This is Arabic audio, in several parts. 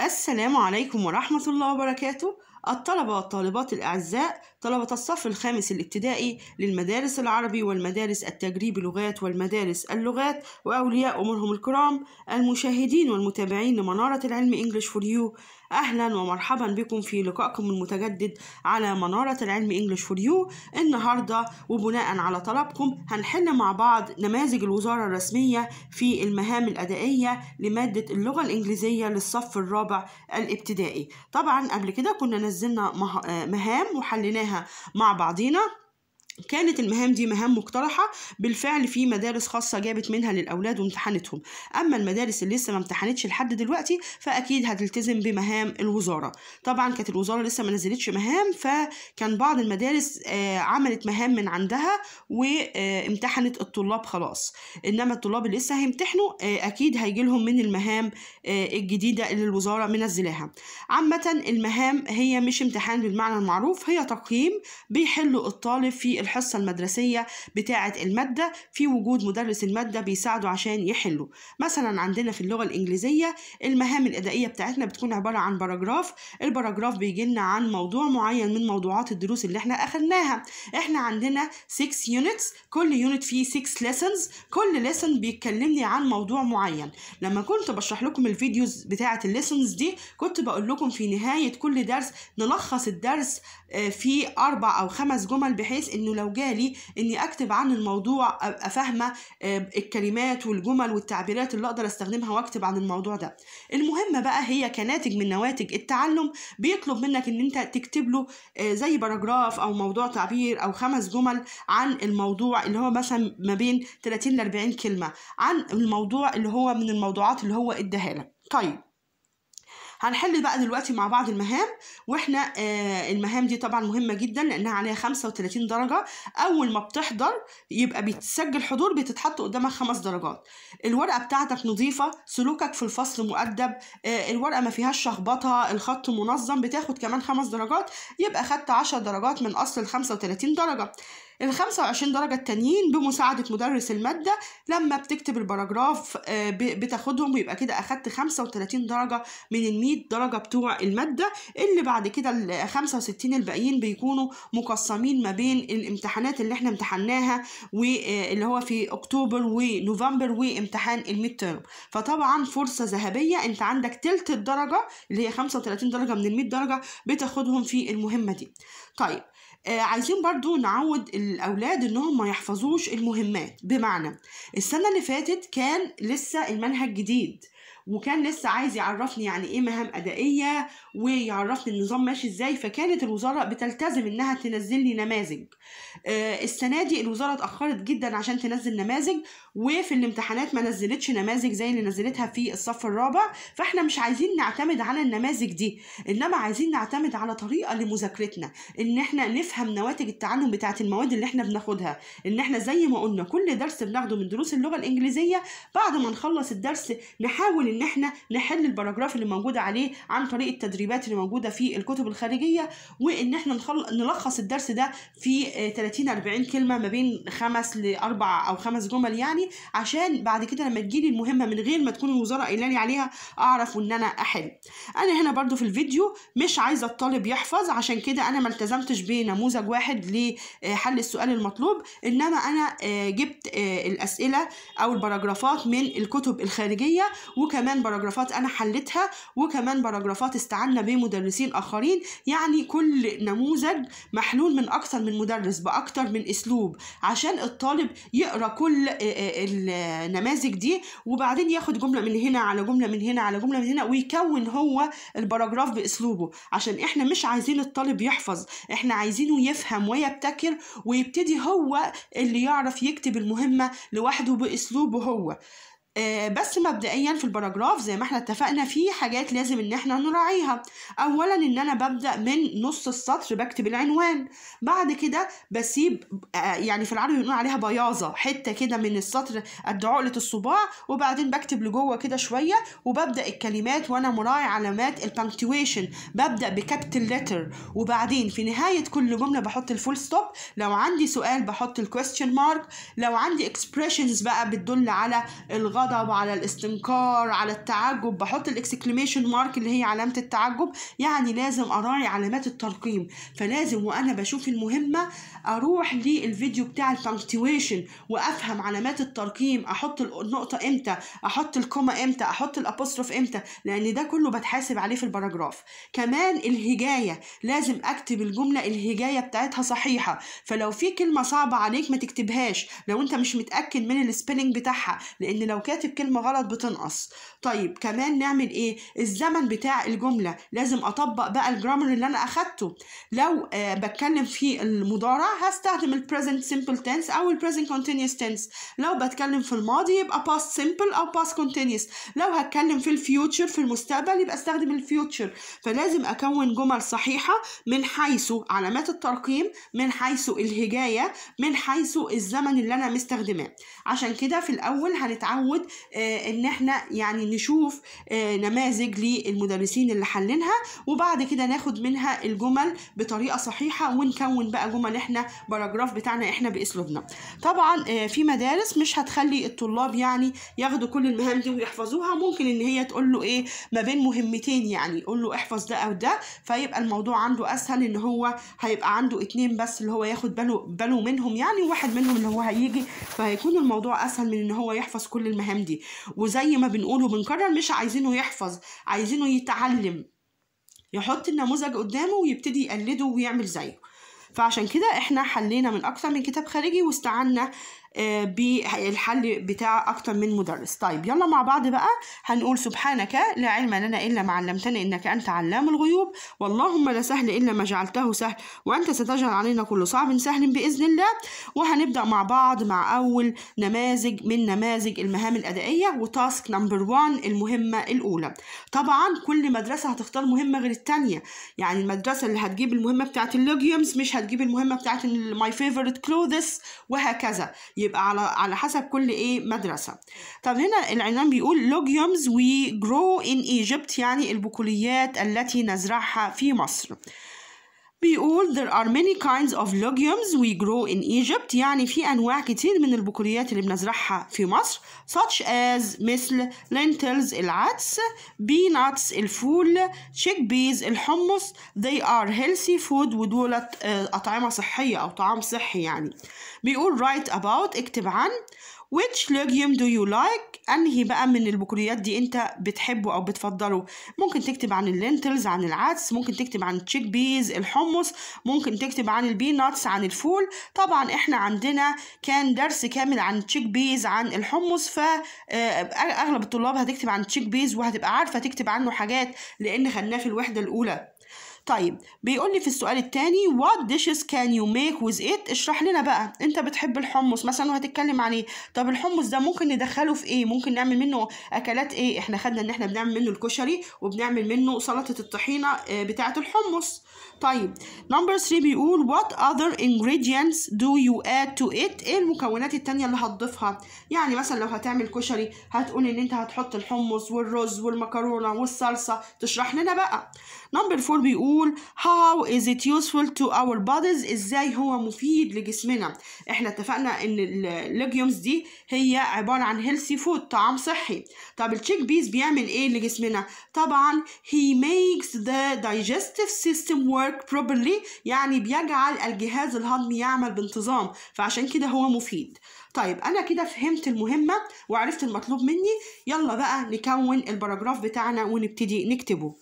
السلام عليكم ورحمة الله وبركاته الطلبة والطالبات الأعزاء طلبة الصف الخامس الابتدائي للمدارس العربي والمدارس التجريب لغات والمدارس اللغات وأولياء أمورهم الكرام المشاهدين والمتابعين لمنارة العلم English فور يو أهلا ومرحبا بكم في لقائكم المتجدد على منارة العلم English فور يو النهاردة وبناء على طلبكم هنحل مع بعض نماذج الوزارة الرسمية في المهام الأدائية لمادة اللغة الإنجليزية للصف الرابع الابتدائي طبعا قبل كده كنا نزلنا آه، مهام وحليناها مع بعضينا كانت المهام دي مهام مقترحة بالفعل في مدارس خاصة جابت منها للأولاد وامتحنتهم أما المدارس اللي لسه ما امتحنتش لحد دلوقتي فأكيد هتلتزم بمهام الوزارة طبعا كانت الوزارة لسه ما نزلتش مهام فكان بعض المدارس آه، عملت مهام من عندها وامتحنت الطلاب خلاص إنما الطلاب اللي لسه هيمتحنوا آه، أكيد هيجي لهم من المهام آه، الجديدة اللي الوزارة منزلاها عامة المهام هي مش امتحان بالمعنى المعروف هي تقييم بيحل الطالب في الحصة المدرسية بتاعة المادة في وجود مدرس المادة بيساعده عشان يحله مثلا عندنا في اللغة الإنجليزية المهام الأدائية بتاعتنا بتكون عبارة عن باراجراف الباراجراف بيجي لنا عن موضوع معين من موضوعات الدروس اللي احنا أخذناها احنا عندنا 6 يونتس كل يونت فيه 6 lessons كل lesson بيتكلمني عن موضوع معين لما كنت بشرح لكم الفيديوز بتاعة الليسنز دي كنت بقول لكم في نهاية كل درس نلخص الدرس آه، في أربع أو خمس جمل بحيث إنه لو جالي اني اكتب عن الموضوع ابقى فاهمه آه، الكلمات والجمل والتعبيرات اللي اقدر استخدمها واكتب عن الموضوع ده المهمه بقى هي كناتج من نواتج التعلم بيطلب منك ان انت تكتب له آه، زي باراجراف او موضوع تعبير او خمس جمل عن الموضوع اللي هو مثلا ما بين 30 ل 40 كلمه عن الموضوع اللي هو من الموضوعات اللي هو ادهالك طيب هنحل بقى دلوقتي مع بعض المهام واحنا آه المهام دي طبعا مهمه جدا لانها عليها 35 درجه اول ما بتحضر يبقى بتسجل حضور بتتحط قدامك خمس درجات الورقه بتاعتك نظيفه سلوكك في الفصل مؤدب آه الورقه ما فيهاش شخبطه الخط منظم بتاخد كمان خمس درجات يبقى خدت 10 درجات من اصل ال 35 درجه ال 25 درجة التانيين بمساعدة مدرس المادة لما بتكتب البراجراف آه، بتاخدهم ويبقى كده أخدت 35 درجة من ال 100 درجة بتوع المادة اللي بعد كده ال 65 الباقيين بيكونوا مقسمين ما بين الامتحانات اللي احنا امتحناها واللي آه، هو في أكتوبر ونوفمبر وامتحان الميد تيرم فطبعا فرصة ذهبية أنت عندك تلت الدرجة اللي هي 35 درجة من ال 100 درجة بتاخدهم في المهمة دي طيب آه، عايزين برضو نعود الأولاد إنهم ما يحفظوش المهمات بمعنى السنة اللي فاتت كان لسه المنهج جديد وكان لسه عايز يعرفني يعني ايه مهام ادائيه ويعرفني النظام ماشي ازاي فكانت الوزاره بتلتزم انها تنزل لي نماذج آه، السنه دي الوزاره اتاخرت جدا عشان تنزل نماذج وفي الامتحانات ما نزلتش نماذج زي اللي نزلتها في الصف الرابع فاحنا مش عايزين نعتمد على النماذج دي انما عايزين نعتمد على طريقه لمذاكرتنا ان احنا نفهم نواتج التعلم بتاعه المواد اللي احنا بناخدها ان احنا زي ما قلنا كل درس بناخده من دروس اللغه الانجليزيه بعد ما نخلص الدرس نحاول ان احنا نحل البراجراف اللي موجود عليه عن طريق التدريبات اللي موجوده في الكتب الخارجيه وان احنا نلخص الدرس ده في 30 40 كلمه ما بين خمس لاربع او خمس جمل يعني عشان بعد كده لما تجيلي المهمه من غير ما تكون الوزاره قايله لي عليها اعرف ان انا احل انا هنا برضو في الفيديو مش عايزه الطالب يحفظ عشان كده انا ما التزمتش بنموذج واحد لحل السؤال المطلوب انما انا آه، جبت آه، الاسئله او البراجرافات من الكتب الخارجيه وكمان كمان باراجرافات انا حلتها وكمان باراجرافات استعنا بمدرسين اخرين يعني كل نموذج محلول من اكثر من مدرس باكثر من اسلوب عشان الطالب يقرا كل آه، آه، النماذج دي وبعدين ياخد جمله من هنا على جمله من هنا على جمله من هنا ويكون هو الباراجراف باسلوبه عشان احنا مش عايزين الطالب يحفظ احنا عايزينه يفهم ويبتكر ويبتدي هو اللي يعرف يكتب المهمه لوحده باسلوبه هو آه، بس مبدئيا في الباراجراف زي ما احنا اتفقنا في حاجات لازم ان احنا نراعيها اولا ان انا ببدا من نص السطر بكتب العنوان بعد كده بسيب آه، يعني في العربي بنقول عليها بياضه حته كده من السطر قد عقله الصباع وبعدين بكتب لجوه كده شويه وببدا الكلمات وانا مراعي علامات البنكتويشن ببدا بكابيتال لتر وبعدين في نهايه كل جمله بحط الفول ستوب لو عندي سؤال بحط الكويستشن مارك لو عندي اكسبريشنز بقى بتدل على الغلط الغضب على الاستنكار على التعجب بحط الاكسكليميشن مارك اللي هي علامة التعجب يعني لازم أراعي علامات الترقيم فلازم وأنا بشوف المهمة أروح للفيديو بتاع البانكتويشن وأفهم علامات الترقيم أحط النقطة إمتى أحط الكوما إمتى أحط الأبوستروف إمتى لأن ده كله بتحاسب عليه في الباراجراف كمان الهجاية لازم أكتب الجملة الهجاية بتاعتها صحيحة فلو في كلمة صعبة عليك ما تكتبهاش لو أنت مش متأكد من السبيلنج بتاعها لأن لو كان كاتب كلمة غلط بتنقص طيب كمان نعمل ايه الزمن بتاع الجملة لازم اطبق بقى الجرامر اللي انا اخدته لو آه بتكلم في المضارع هستخدم البريزنت سمبل تنس او البريزنت continuous تنس لو بتكلم في الماضي يبقى باست سمبل او باست continuous لو هتكلم في الفيوتشر في المستقبل يبقى استخدم الفيوتشر فلازم اكون جمل صحيحة من حيث علامات الترقيم من حيث الهجاية من حيث الزمن اللي انا مستخدماه عشان كده في الاول هنتعود آه ان احنا يعني نشوف آه، نماذج للمدرسين اللي حلينها وبعد كده ناخد منها الجمل بطريقه صحيحه ونكون بقى جمل احنا باراجراف بتاعنا احنا باسلوبنا طبعا آه، في مدارس مش هتخلي الطلاب يعني ياخدوا كل المهام دي ويحفظوها ممكن ان هي تقول له ايه ما بين مهمتين يعني يقول له احفظ ده او ده فيبقى الموضوع عنده اسهل ان هو هيبقى عنده اتنين بس اللي هو ياخد باله باله منهم يعني وواحد منهم اللي هو هيجي فهيكون الموضوع اسهل من ان هو يحفظ كل المهام الأفهام دي وزي ما بنقول وبنكرر مش عايزينه يحفظ عايزينه يتعلم يحط النموذج قدامه ويبتدي يقلده ويعمل زيه فعشان كده احنا حلينا من اكتر من كتاب خارجي واستعنا آه، بالحل بتاع أكتر من مدرس طيب يلا مع بعض بقى هنقول سبحانك لا علم لنا إلا ما علمتنا إنك أنت علام الغيوب واللهم لا سهل إلا ما جعلته سهل وأنت ستجعل علينا كل صعب سهل بإذن الله وهنبدأ مع بعض مع أول نماذج من نماذج المهام الأدائية وتاسك نمبر 1 المهمة الأولى طبعا كل مدرسة هتختار مهمة غير التانية يعني المدرسة اللي هتجيب المهمة بتاعت اللوجيومز مش هتجيب المهمة بتاعت ماي فيفورت كلوذس وهكذا يبقى على على حسب كل ايه مدرسه طب هنا العنوان بيقول لوجيومز وي جرو ان ايجيبت يعني البقوليات التي نزرعها في مصر بيقول there are many kinds of legumes we grow in Egypt يعني في أنواع كتير من البقوليات اللي بنزرعها في مصر such as مثل lentils العدس peanuts الفول chickpeas الحمص they are healthy food ودولت آه، أطعمة صحية أو طعام صحي يعني بيقول write about اكتب عن which legume do you like انهي بقى من البقوليات دي انت بتحبه او بتفضله ممكن تكتب عن اللينتلز عن العدس ممكن تكتب عن التشيك بيز الحمص ممكن تكتب عن البيناتس عن الفول طبعا احنا عندنا كان درس كامل عن التشيك بيز عن الحمص ف آه، اغلب الطلاب هتكتب عن التشيك بيز وهتبقى عارفه تكتب عنه حاجات لان خدناه في الوحده الاولى طيب بيقول لي في السؤال الثاني وات dishes can you make with it اشرح لنا بقى انت بتحب الحمص مثلا وهتتكلم عن ايه طب الحمص ده ممكن ندخله في ايه ممكن نعمل منه اكلات ايه احنا خدنا ان احنا بنعمل منه الكشري وبنعمل منه سلطه الطحينه آه، بتاعه الحمص طيب نمبر 3 بيقول what other ingredients do you add to it ايه المكونات التانية اللي هتضيفها يعني مثلا لو هتعمل كشري هتقول ان انت هتحط الحمص والرز والمكرونة والصلصة تشرح لنا بقى نمبر 4 بيقول how is it useful to our bodies ازاي هو مفيد لجسمنا احنا اتفقنا ان الليجيومز دي هي عبارة عن هيلثي فود طعام صحي طب التشيك بيز بيعمل ايه لجسمنا طبعا he makes the digestive system work work properly يعني بيجعل الجهاز الهضمي يعمل بانتظام فعشان كده هو مفيد طيب انا كده فهمت المهمه وعرفت المطلوب مني يلا بقى نكون الباراجراف بتاعنا ونبتدي نكتبه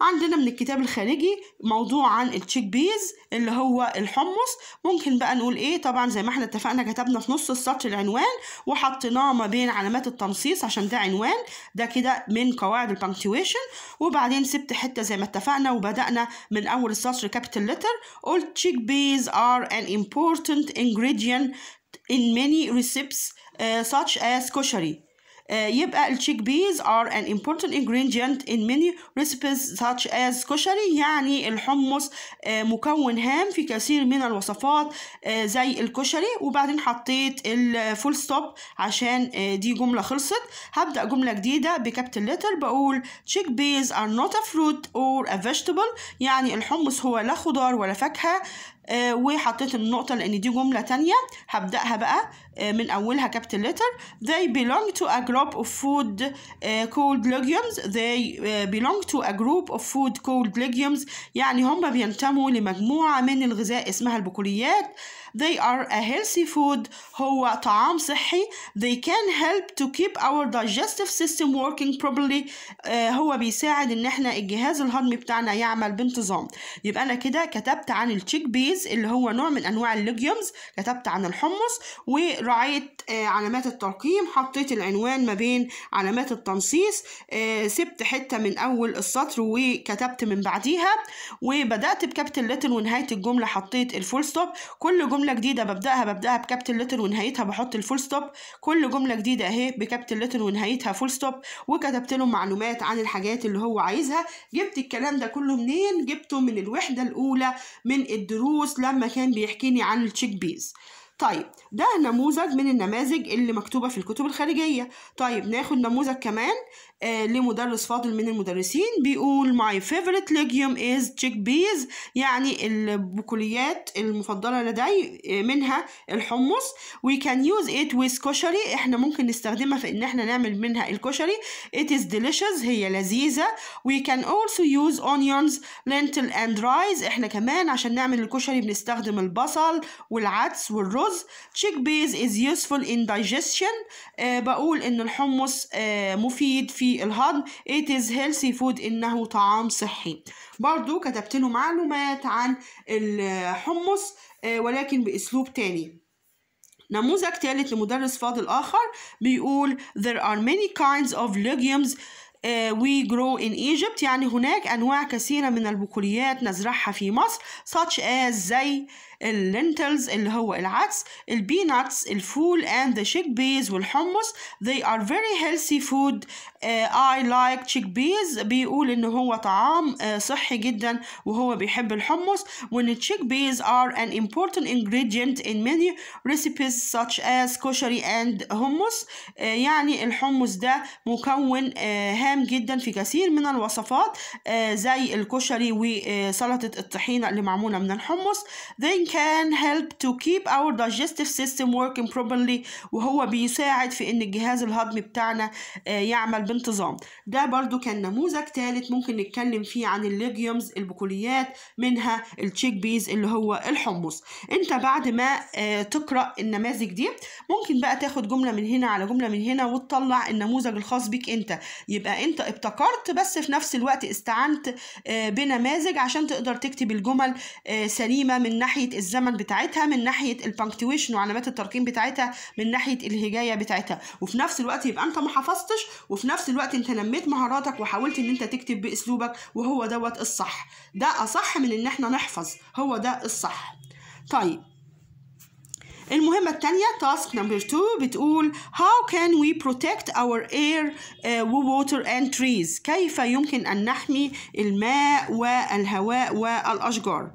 عندنا من الكتاب الخارجي موضوع عن التشيك بيز اللي هو الحمص ممكن بقى نقول ايه طبعا زي ما احنا اتفقنا كتبنا في نص السطر العنوان وحطيناه ما بين علامات التنصيص عشان ده عنوان ده كده من قواعد البنكتويشن وبعدين سبت حته زي ما اتفقنا وبدانا من اول السطر كابيتال لتر قلت تشيك بيز ار ان important ingredient in many recipes uh, such as كشري آه، يبقى التشيك بيز are an important ingredient in many recipes such as كشري يعني الحمص آه، مكون هام في كثير من الوصفات آه، زي الكشري وبعدين حطيت الفول ستوب عشان دي جملة خلصت هبدأ جملة جديدة بكابتن لتر بقول تشيك بيز are not a fruit or a vegetable يعني الحمص هو لا خضار ولا فاكهة وحطيت النقطة لأن دي جملة تانية هبدأها بقى من أولها capital letter they belong to a group of food called legumes they belong to a group of food called legumes يعني هم بينتموا لمجموعة من الغذاء اسمها البقوليات They are a healthy food هو طعام صحي They can help to keep our digestive system working properly uh, هو بيساعد ان احنا الجهاز الهضمي بتاعنا يعمل بانتظام يبقى انا كده كتبت عن التشيك بيز اللي هو نوع من انواع الليجيومز كتبت عن الحمص ورعيت uh, آه، علامات الترقيم حطيت العنوان ما بين علامات التنصيص uh, سبت حتة من اول السطر وكتبت من بعديها وبدأت بكابيتال ليتر ونهاية الجملة حطيت الفول ستوب كل جملة جملة جديدة ببدأها ببدأها بكابتن لتر ونهايتها بحط الفول ستوب كل جملة جديدة اهي بكابتن لتر ونهايتها فول ستوب وكتبت له معلومات عن الحاجات اللي هو عايزها جبت الكلام ده كله منين جبته من الوحدة الأولى من الدروس لما كان بيحكيني عن التشيك بيز طيب ده نموذج من النماذج اللي مكتوبة في الكتب الخارجية طيب ناخد نموذج كمان آه، لمدرس فاضل من المدرسين بيقول my favorite legume is chickpeas يعني البقوليات المفضلة لدي آه، منها الحمص we can use it with كشري احنا ممكن نستخدمها في ان احنا نعمل منها الكشري it is delicious هي لذيذة we can also use onions lentil and rice احنا كمان عشان نعمل الكشري بنستخدم البصل والعدس والرز chickpeas is useful in digestion أه بقول ان الحمص أه مفيد في في الهضم it is healthy food إنه طعام صحي برضو كتبت له معلومات عن الحمص آه، ولكن بأسلوب تاني نموذج ثالث لمدرس فاضل آخر بيقول there are many kinds of legumes آه، we grow in Egypt يعني هناك أنواع كثيرة من البقوليات نزرعها في مصر such as زي اللينتلز اللي هو العدس البيناتس الفول and the chickpeas والحمص they are very healthy food uh, I like chickpeas بيقول ان هو طعام uh, صحي جدا وهو بيحب الحمص وان chickpeas are an important ingredient in many recipes such as كشري and hummus uh, يعني الحمص ده مكون uh, هام جدا في كثير من الوصفات uh, زي الكشري وسلطة uh، الطحينة اللي معمولة من الحمص they can help to keep our digestive system working properly وهو بيساعد في ان الجهاز الهضمي بتاعنا آه، يعمل بانتظام ده برضو كان نموذج ثالث ممكن نتكلم فيه عن الليجيومز البقوليات منها التشيك بيز اللي هو الحمص انت بعد ما آه، تقرا النماذج دي ممكن بقى تاخد جمله من هنا على جمله من هنا وتطلع النموذج الخاص بيك انت يبقى انت ابتكرت بس في نفس الوقت استعنت آه، بنماذج عشان تقدر تكتب الجمل سليمه من ناحيه الزمن بتاعتها من ناحيه البنكتويشن وعلامات الترقيم بتاعتها من ناحيه الهجايه بتاعتها وفي نفس الوقت يبقى انت ما حفظتش وفي نفس الوقت انت نميت مهاراتك وحاولت ان انت تكتب باسلوبك وهو دوت الصح ده اصح من ان احنا نحفظ هو ده الصح طيب المهمة الثانية تاسك نمبر 2 بتقول How can we protect our air ووتر آه، and trees كيف يمكن أن نحمي الماء والهواء والأشجار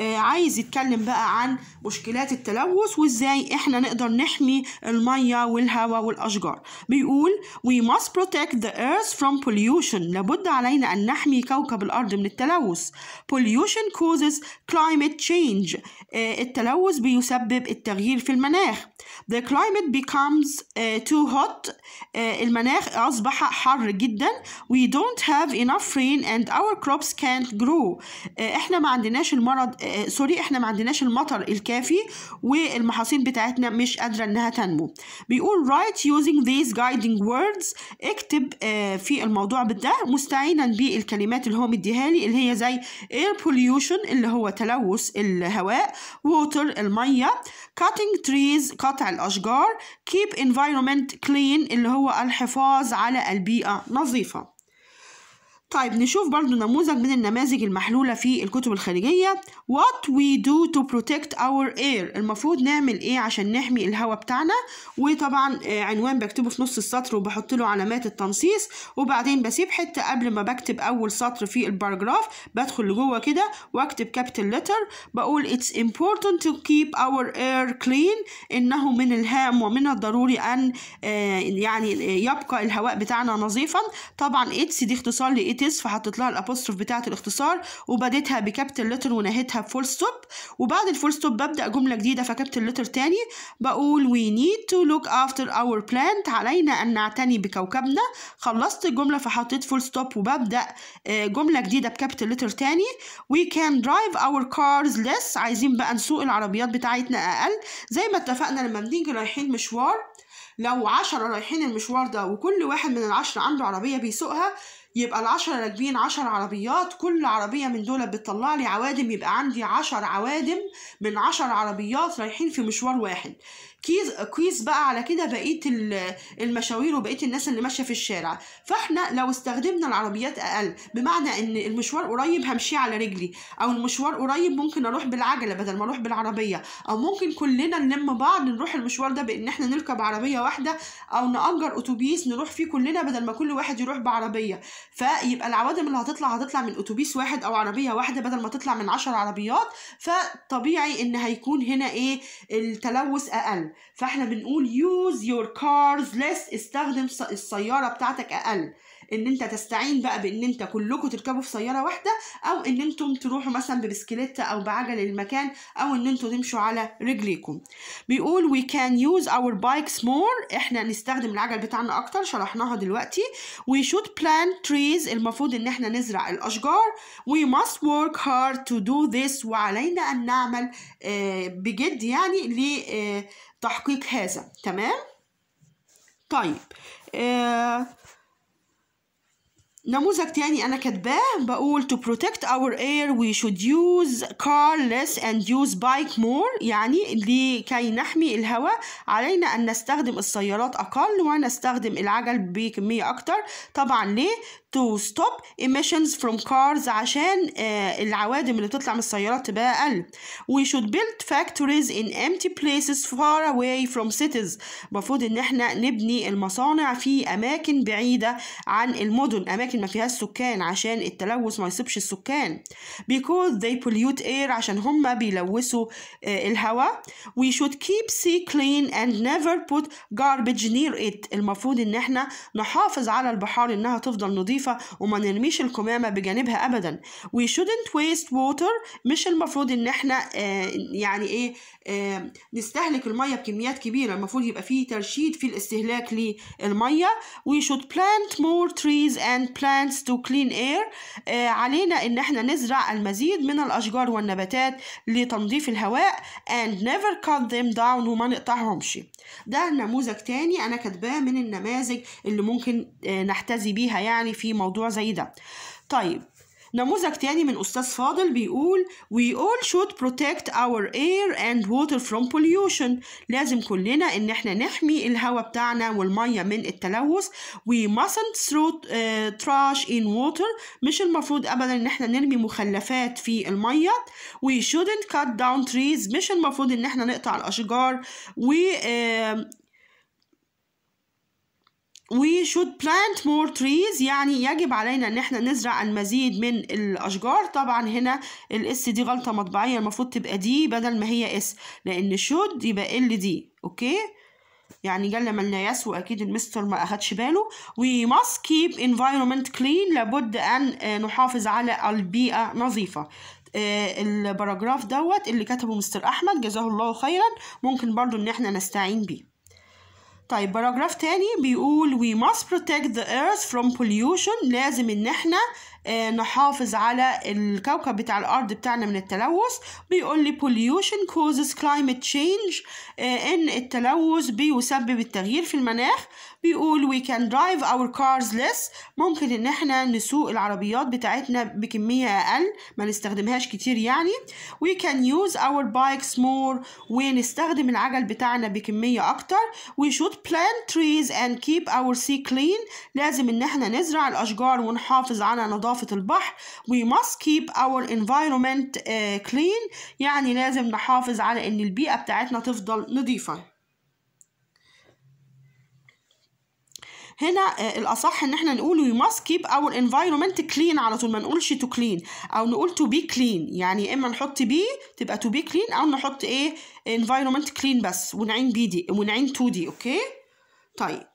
آه، عايز يتكلم بقى عن مشكلات التلوث وازاي احنا نقدر نحمي الميه والهواء والاشجار بيقول we must protect the earth from pollution لابد علينا ان نحمي كوكب الارض من التلوث pollution causes climate change آه، التلوث بيسبب التغيير في المناخ The climate becomes uh, too hot. Uh, المناخ أصبح حر جدا. We don't have enough rain and our crops can't grow. Uh, إحنا ما عندناش المرض سوري uh, uh, إحنا ما عندناش المطر الكافي والمحاصيل بتاعتنا مش قادرة إنها تنمو. بيقول write using these guiding words اكتب uh, في الموضوع بده مستعينا بالكلمات اللي هو مديها لي اللي هي زي air pollution اللي هو تلوث الهواء water المية cutting trees قطع الأشجار keep environment clean اللي هو الحفاظ على البيئة نظيفة طيب نشوف برضو نموذج من النماذج المحلولة في الكتب الخارجية What we do to protect our air المفروض نعمل ايه عشان نحمي الهواء بتاعنا وطبعا آه، عنوان بكتبه في نص السطر وبحط له علامات التنصيص وبعدين بسيب حتة قبل ما بكتب أول سطر في الباراجراف بدخل لجوه كده واكتب كابيتال لتر بقول It's important to keep our air clean إنه من الهام ومن الضروري أن آه، يعني آه، يبقى الهواء بتاعنا نظيفا طبعا It's دي اختصار لإيه is فحطيت لها الابوستروف بتاعه الاختصار وبديتها بكابيتال لتر ونهيتها بفول ستوب وبعد الفول ستوب ببدا جمله جديده فكابيتال لتر تاني بقول وي نيد تو لوك افتر اور بلانت علينا ان نعتني بكوكبنا خلصت الجمله فحطيت فول ستوب وببدا آه، جمله جديده بكابيتال لتر تاني وي كان درايف اور كارز ليس عايزين بقى نسوق العربيات بتاعتنا اقل زي ما اتفقنا لما بنيجي رايحين مشوار لو عشرة رايحين المشوار ده وكل واحد من العشرة عنده عربية بيسوقها يبقى العشرة راكبين عشر عربيات كل عربية من دول بتطلع لي عوادم يبقى عندي عشر عوادم من عشر عربيات رايحين في مشوار واحد كيس كويس بقى على كده بقيه المشاوير وبقيه الناس اللي ماشيه في الشارع فاحنا لو استخدمنا العربيات اقل بمعنى ان المشوار قريب همشي على رجلي او المشوار قريب ممكن اروح بالعجله بدل ما اروح بالعربيه او ممكن كلنا نلم بعض نروح المشوار ده بان احنا نركب عربيه واحده او ناجر اتوبيس نروح فيه كلنا بدل ما كل واحد يروح بعربيه فيبقى العوادم اللي هتطلع هتطلع من اتوبيس واحد او عربيه واحده بدل ما تطلع من 10 عربيات فطبيعي ان هيكون هنا ايه التلوث اقل فاحنا بنقول use your cars less استخدم السياره بتاعتك اقل ان انت تستعين بقى بان انت كلكم تركبوا في سياره واحده او ان انتم تروحوا مثلا ببسكليت او بعجل المكان او ان انتم تمشوا على رجليكم بيقول we can use our bikes more احنا نستخدم العجل بتاعنا اكتر شرحناها دلوقتي we should plant trees المفروض ان احنا نزرع الاشجار we must work hard to do this وعلينا ان نعمل آه، بجد يعني ل آه، تحقيق هذا تمام طيب آه، نموذج تاني أنا كاتباه بقول to protect our air we should use car less and use bike more يعني لكي نحمي الهواء علينا أن نستخدم السيارات أقل ونستخدم العجل بكمية أكتر طبعا ليه to stop emissions from cars عشان آه، العوادم اللي بتطلع من السيارات تبقى أقل we should build factories in empty places far away from cities المفروض إن احنا نبني المصانع في أماكن بعيدة عن المدن أماكن ما فيها سكان عشان التلوث ما يصيبش السكان because they pollute air عشان هما بيلوثوا آه، الهواء we should keep sea clean and never put garbage near it المفروض إن احنا نحافظ على البحار إنها تفضل نظيفة نظيفة وما نرميش الكمامة بجانبها أبدا we shouldn't waste water مش المفروض إن إحنا آه، يعني إيه آه، نستهلك المية بكميات كبيرة المفروض يبقى فيه ترشيد في الاستهلاك للمية we should plant more trees and plants to clean air آه، علينا إن إحنا نزرع المزيد من الأشجار والنباتات لتنظيف الهواء and never cut them down وما نقطعهمش ده نموذج تاني أنا كاتباه من النماذج اللي ممكن نحتذي بيها يعني في موضوع زي ده طيب نموذج تاني من أستاذ فاضل بيقول We all should protect our air and water from pollution لازم كلنا إن إحنا نحمي الهواء بتاعنا والمية من التلوث We mustn't throw uh, trash in water مش المفروض أبدا إن إحنا نرمي مخلفات في المية We shouldn't cut down trees مش المفروض إن إحنا نقطع الأشجار و uh, آه، we should plant more trees يعني يجب علينا ان احنا نزرع المزيد من الاشجار طبعا هنا الاس دي غلطة مطبعية المفروض تبقى دي بدل ما هي اس لان should يبقى ال دي اوكي يعني جل من لا يسوى اكيد المستر ما اخدش باله we must keep environment clean لابد ان آه، نحافظ على البيئة نظيفة آه، الباراجراف دوت اللي كتبه مستر احمد جزاه الله خيرا ممكن برضو ان احنا نستعين بيه طيب باراجراف تاني بيقول we must protect the earth from pollution لازم ان احنا آه، نحافظ على الكوكب بتاع الارض بتاعنا من التلوث بيقول لي pollution causes climate change آه، ان التلوث بيسبب التغيير في المناخ بيقول we can drive our cars less ممكن ان احنا نسوق العربيات بتاعتنا بكمية اقل ما نستخدمهاش كتير يعني we can use our bikes more ونستخدم العجل بتاعنا بكمية اكتر we should plant trees and keep our sea clean لازم ان احنا نزرع الاشجار ونحافظ على نظافة نظافة البحر we must keep our environment uh, clean يعني لازم نحافظ على ان البيئة بتاعتنا تفضل نظيفة هنا آه، الاصح ان احنا نقول we must keep our environment clean على طول ما نقولش to clean او نقول to be clean يعني يا اما نحط بي تبقى to be clean او نحط ايه environment clean بس ونعين بي دي ونعين to دي اوكي طيب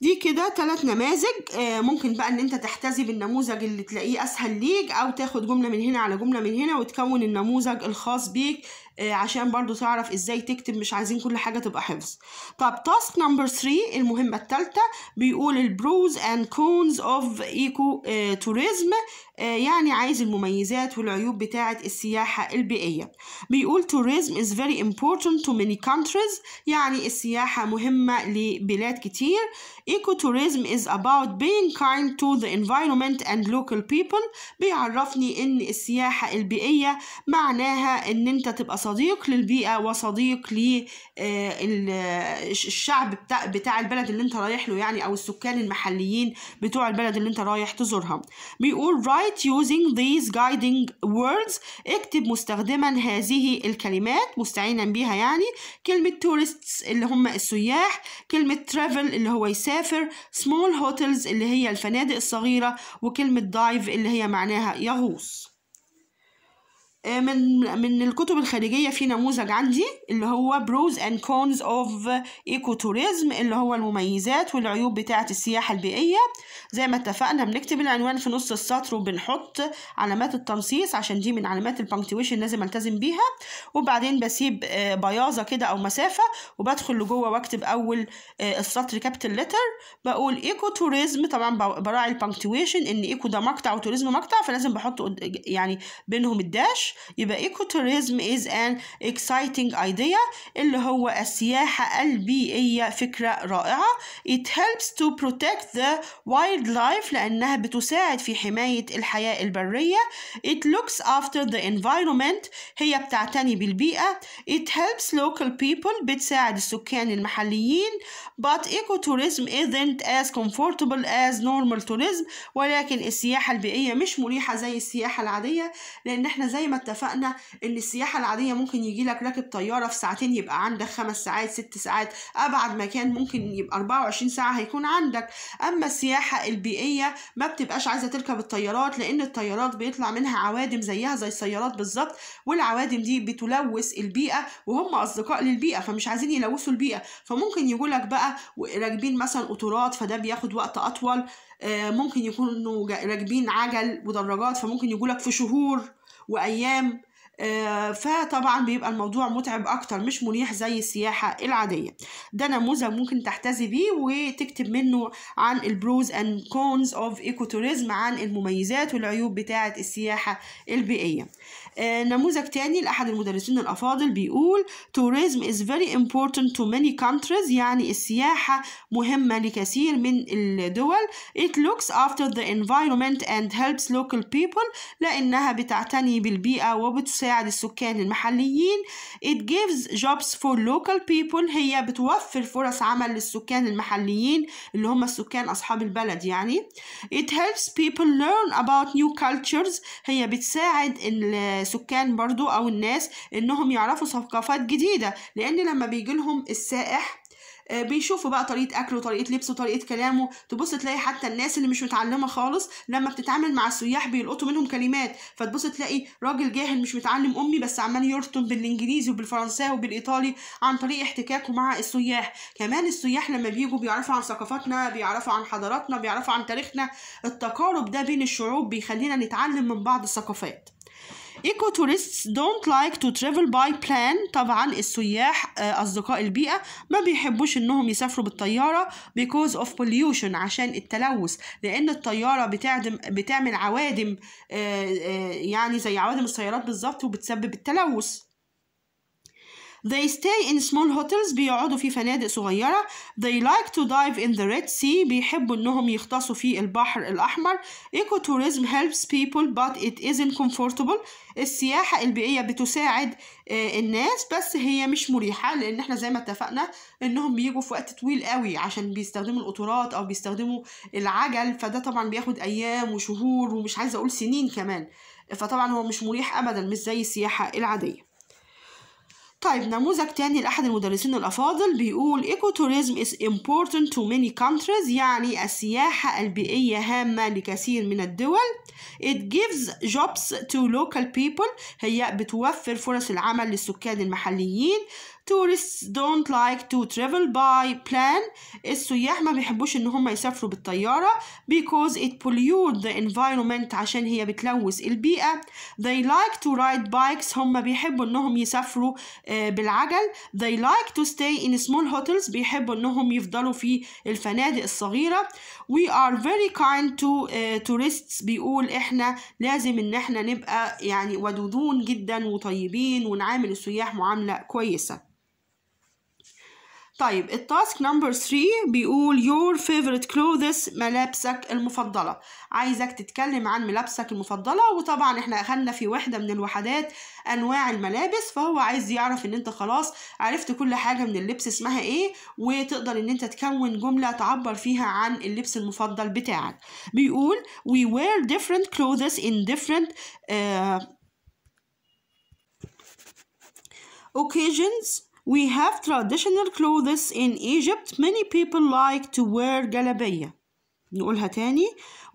دي كده ثلاث نماذج آه، ممكن بقى ان انت تحتذي بالنموذج اللي تلاقيه اسهل ليك او تاخد جملة من هنا على جملة من هنا وتكون النموذج الخاص بيك آه، عشان برضو تعرف ازاي تكتب مش عايزين كل حاجة تبقى حفظ طب تاسك نمبر 3 المهمة الثالثة بيقول البروز اند كونز اوف ايكو توريزم يعني عايز المميزات والعيوب بتاعة السياحة البيئية بيقول tourism is very important to many countries يعني السياحة مهمة لبلاد كتير tourism is about being kind to the environment and local people بيعرفني ان السياحة البيئية معناها ان انت تبقى صديق للبيئة وصديق للشعب آه، بتاع, البلد اللي انت رايح له يعني أو السكان المحليين بتوع البلد اللي انت رايح تزورها بيقول write using these guiding words اكتب مستخدما هذه الكلمات مستعينا بيها يعني كلمة tourists اللي هم السياح كلمة travel اللي هو يسافر small hotels اللي هي الفنادق الصغيرة وكلمة dive اللي هي معناها يغوص آه، من من الكتب الخارجية في نموذج عندي اللي هو بروز اند كونز اوف ايكو توريزم اللي هو المميزات والعيوب بتاعة السياحة البيئية زي ما اتفقنا بنكتب العنوان في نص السطر وبنحط علامات التنصيص عشان دي من علامات البنكتويشن لازم التزم بيها وبعدين بسيب آه، بياضة كده او مسافة وبدخل لجوه واكتب اول آه، السطر كابيتال لتر بقول ايكو توريزم طبعا براعي البنكتويشن ان ايكو ده مقطع وتوريزم مقطع فلازم بحط يعني بينهم الداش يبقى ايكوتوريزم is an exciting idea اللي هو السياحة البيئية فكرة رائعة it helps to protect the wildlife لأنها بتساعد في حماية الحياة البرية it looks after the environment هي بتعتني بالبيئة it helps local people بتساعد السكان المحليين but ecotourism isn't as comfortable as normal tourism ولكن السياحة البيئية مش مريحة زي السياحة العادية لأن احنا زي ما اتفقنا إن السياحة العادية ممكن يجيلك راكب طيارة في ساعتين يبقى عندك خمس ساعات ست ساعات أبعد مكان ممكن يبقى 24 ساعة هيكون عندك أما السياحة البيئية ما بتبقاش عايزة تركب الطيارات لأن الطيارات بيطلع منها عوادم زيها زي السيارات بالظبط والعوادم دي بتلوث البيئة وهم أصدقاء للبيئة فمش عايزين يلوثوا البيئة فممكن لك بقى راكبين وراكبين مثلا قطورات فده بياخد وقت اطول آه، ممكن يكونوا راكبين عجل ودراجات فممكن يجولك في شهور وايام آه، فطبعا بيبقى الموضوع متعب اكتر مش مريح زي السياحه العاديه ده نموذج ممكن تحتذي بيه وتكتب منه عن البروز اند كونز اوف ايكوتوريزم عن المميزات والعيوب بتاعه السياحه البيئيه آه، نموذج تاني لأحد المدرسين الأفاضل بيقول tourism is very important to many countries يعني السياحة مهمة لكثير من الدول it looks after the environment and helps local people لأنها بتعتني بالبيئة وبتساعد السكان المحليين it gives jobs for local people هي بتوفر فرص عمل للسكان المحليين اللي هم السكان أصحاب البلد يعني it helps people learn about new cultures هي بتساعد السكان برضو أو الناس إنهم يعرفوا ثقافات جديدة لأن لما بيجي لهم السائح آه، بيشوفوا بقى طريقه اكله وطريقه لبسه وطريقه كلامه تبص تلاقي حتى الناس اللي مش متعلمه خالص لما بتتعامل مع السياح بيلقطوا منهم كلمات فتبص تلاقي راجل جاهل مش متعلم امي بس عمال يرتم بالانجليزي وبالفرنساوي وبالايطالي عن طريق احتكاكه مع السياح كمان السياح لما بيجوا بيعرفوا عن ثقافاتنا بيعرفوا عن حضاراتنا بيعرفوا عن تاريخنا التقارب ده بين الشعوب بيخلينا نتعلم من بعض الثقافات ecotourists don't like to travel by بلان طبعا السياح آه، أصدقاء البيئة ما بيحبوش إنهم يسافروا بالطيارة because of pollution عشان التلوث لأن الطيارة بتعدم بتعمل عوادم آه، آه، يعني زي عوادم السيارات بالظبط وبتسبب التلوث They stay in small hotels بيقعدوا في فنادق صغيرة They like to dive in the Red Sea بيحبوا إنهم يغطسوا في البحر الأحمر Ecotourism helps people but it isn't comfortable السياحة البيئية بتساعد آه، الناس بس هي مش مريحة لأن احنا زي ما اتفقنا إنهم بيجوا في وقت طويل قوي عشان بيستخدموا القطارات أو بيستخدموا العجل فده طبعا بياخد أيام وشهور ومش عايزة أقول سنين كمان فطبعا هو مش مريح أبدا مش زي السياحة العادية طيب نموذج تاني لأحد المدرسين الأفاضل بيقول إيكوتوريزم is important to many countries يعني السياحة البيئية هامة لكثير من الدول It gives jobs to local people هي بتوفر فرص العمل للسكان المحليين tourists don't like to travel by plane السياح ما بيحبوش ان هم يسافروا بالطيارة because it pollutes the environment عشان هي بتلوث البيئة they like to ride bikes هم بيحبوا انهم يسافروا آه، بالعجل they like to stay in small hotels بيحبوا انهم يفضلوا في الفنادق الصغيرة we are very kind to uh, tourists بيقول احنا لازم ان احنا نبقى يعني ودودون جدا وطيبين ونعامل السياح معاملة كويسة طيب التاسك نمبر 3 بيقول your favorite clothes ملابسك المفضلة عايزك تتكلم عن ملابسك المفضلة وطبعا احنا اخدنا في واحدة من الوحدات انواع الملابس فهو عايز يعرف ان انت خلاص عرفت كل حاجة من اللبس اسمها ايه وتقدر ان انت تكون جملة تعبر فيها عن اللبس المفضل بتاعك بيقول we wear different clothes in different uh, occasions We have traditional clothes in Egypt. Many people like to wear جلابية. نقولها تاني.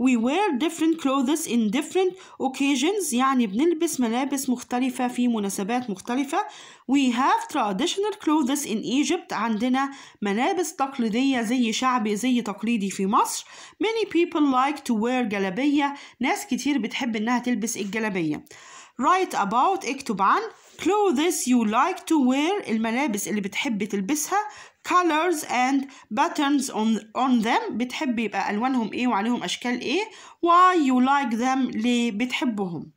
We wear different clothes in different occasions. يعني بنلبس ملابس مختلفة في مناسبات مختلفة. We have traditional clothes in Egypt. عندنا ملابس تقليدية زي شعبي زي تقليدي في مصر. Many people like to wear جلابية. ناس كتير بتحب إنها تلبس الجلابية. Write about اكتب عن clothes you like to wear الملابس اللي بتحب تلبسها colors and patterns on, on them بتحب يبقى ألوانهم إيه وعليهم أشكال إيه why you like them ليه بتحبهم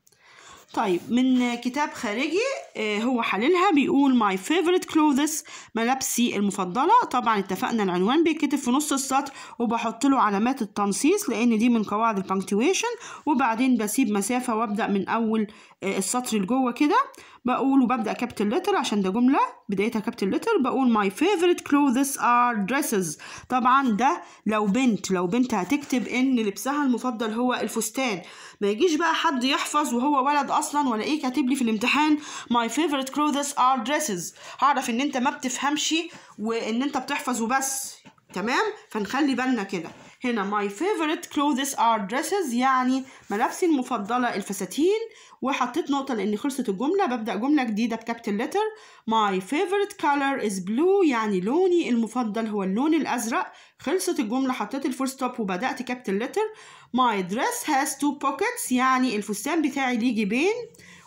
طيب من كتاب خارجي آه، هو حللها بيقول my favorite clothes ملابسي المفضلة طبعا اتفقنا العنوان بيتكتب في نص السطر وبحط له علامات التنصيص لأن دي من قواعد البنكتويشن وبعدين بسيب مسافة وابدأ من أول آه، السطر لجوه كده بقول وببدأ كابتن لتر عشان ده جملة بدايتها كابتن لتر بقول my favorite clothes are dresses طبعا ده لو بنت لو بنت هتكتب إن لبسها المفضل هو الفستان ما يجيش بقى حد يحفظ وهو ولد أصلا ولا إيه كاتب لي في الامتحان my favorite clothes are dresses هعرف إن أنت ما بتفهمش وإن أنت بتحفظ وبس تمام فنخلي بالنا كده هنا my favorite clothes are dresses يعني ملابسي المفضلة الفساتين وحطيت نقطة لأن خلصت الجملة ببدأ جملة جديدة بكابتن لتر my favorite color is blue يعني لوني المفضل هو اللون الأزرق خلصت الجملة حطيت الفول ستوب وبدأت كابتن لتر my dress has two pockets يعني الفستان بتاعي ليه جيبين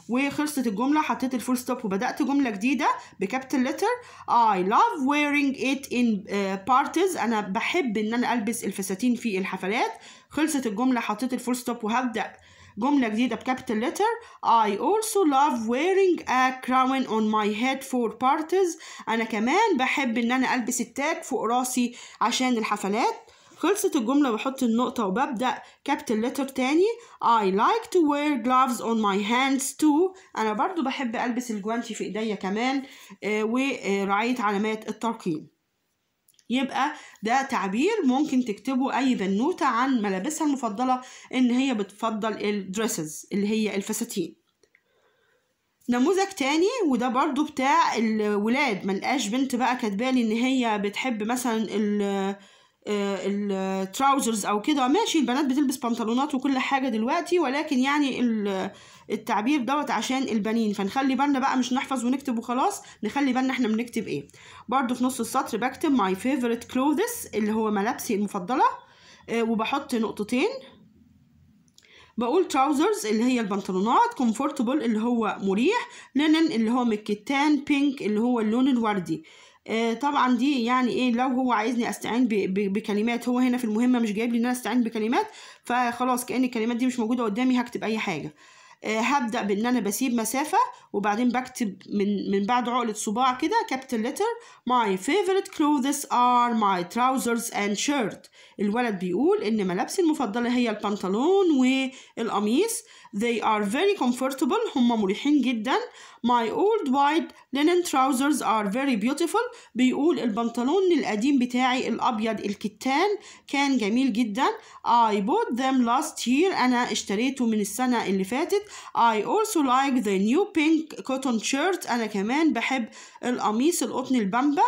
وخلصت الجملة حطيت الفول ستوب وبدأت جملة جديدة بكابيتال لتر I love wearing it in آه، parties أنا بحب إن أنا ألبس الفساتين في الحفلات خلصت الجملة حطيت الفول ستوب وهبدأ جملة جديدة بكابيتال لتر I also love wearing a crown on my head for parties أنا كمان بحب إن أنا ألبس التاج فوق راسي عشان الحفلات خلصت الجملة بحط النقطة وببدأ كابيتال لتر تاني I like to wear gloves on my hands too أنا برضو بحب ألبس الجوانتي في إيديا كمان آه، ورعاية علامات الترقيم يبقى ده تعبير ممكن تكتبه أي بنوتة عن ملابسها المفضلة إن هي بتفضل الدريسز اللي هي الفساتين نموذج تاني وده برضو بتاع الولاد ملقاش بنت بقى كاتبالي ان هي بتحب مثلا آه، التراوزرز او كده ماشي البنات بتلبس بنطلونات وكل حاجه دلوقتي ولكن يعني التعبير دوت عشان البنين فنخلي بالنا بقى مش نحفظ ونكتب وخلاص نخلي بالنا احنا بنكتب ايه برضو في نص السطر بكتب my favorite clothes اللي هو ملابسي المفضله آه، وبحط نقطتين بقول تراوزرز اللي هي البنطلونات كومفورتبل اللي هو مريح لينن اللي هو مكتان بينك اللي هو اللون الوردي آه، طبعا دي يعني ايه لو هو عايزني استعين بكلمات هو هنا في المهمه مش جايب لي ان انا استعين بكلمات فخلاص كان الكلمات دي مش موجوده قدامي هكتب اي حاجه آه، هبدا بان انا بسيب مسافه وبعدين بكتب من من بعد عقله صباع كده كابيتال ليتر my favorite clothes are my trousers and shirt الولد بيقول ان ملابسي المفضله هي البنطلون والقميص They are very comfortable هم مريحين جدا My old white linen trousers are very beautiful بيقول البنطلون القديم بتاعي الأبيض الكتان كان جميل جدا I bought them last year أنا اشتريته من السنة اللي فاتت I also like the new pink cotton shirt أنا كمان بحب القميص القطن البامبا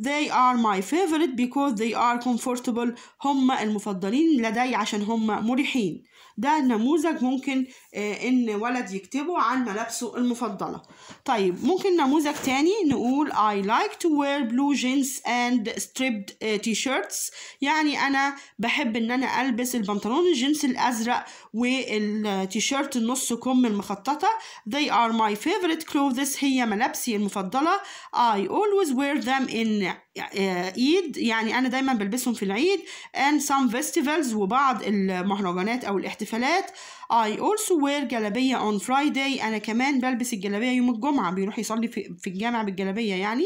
They are my favorite because they are comfortable هم المفضلين لدي عشان هم مريحين ده نموذج ممكن آه، ان ولد يكتبه عن ملابسه المفضله طيب ممكن نموذج تاني نقول I like to wear blue jeans and striped آه، t-shirts يعني انا بحب ان انا البس البنطلون الجينز الازرق والتيشيرت النص كم المخططه they are my favorite clothes هي ملابسي المفضله I always wear them in آه، عيد يعني انا دايما بلبسهم في العيد and some festivals وبعض المهرجانات او الاحتفالات I also wear جلابية on Friday أنا كمان بلبس الجلابية يوم الجمعة بيروح يصلي في, في الجامع بالجلابية يعني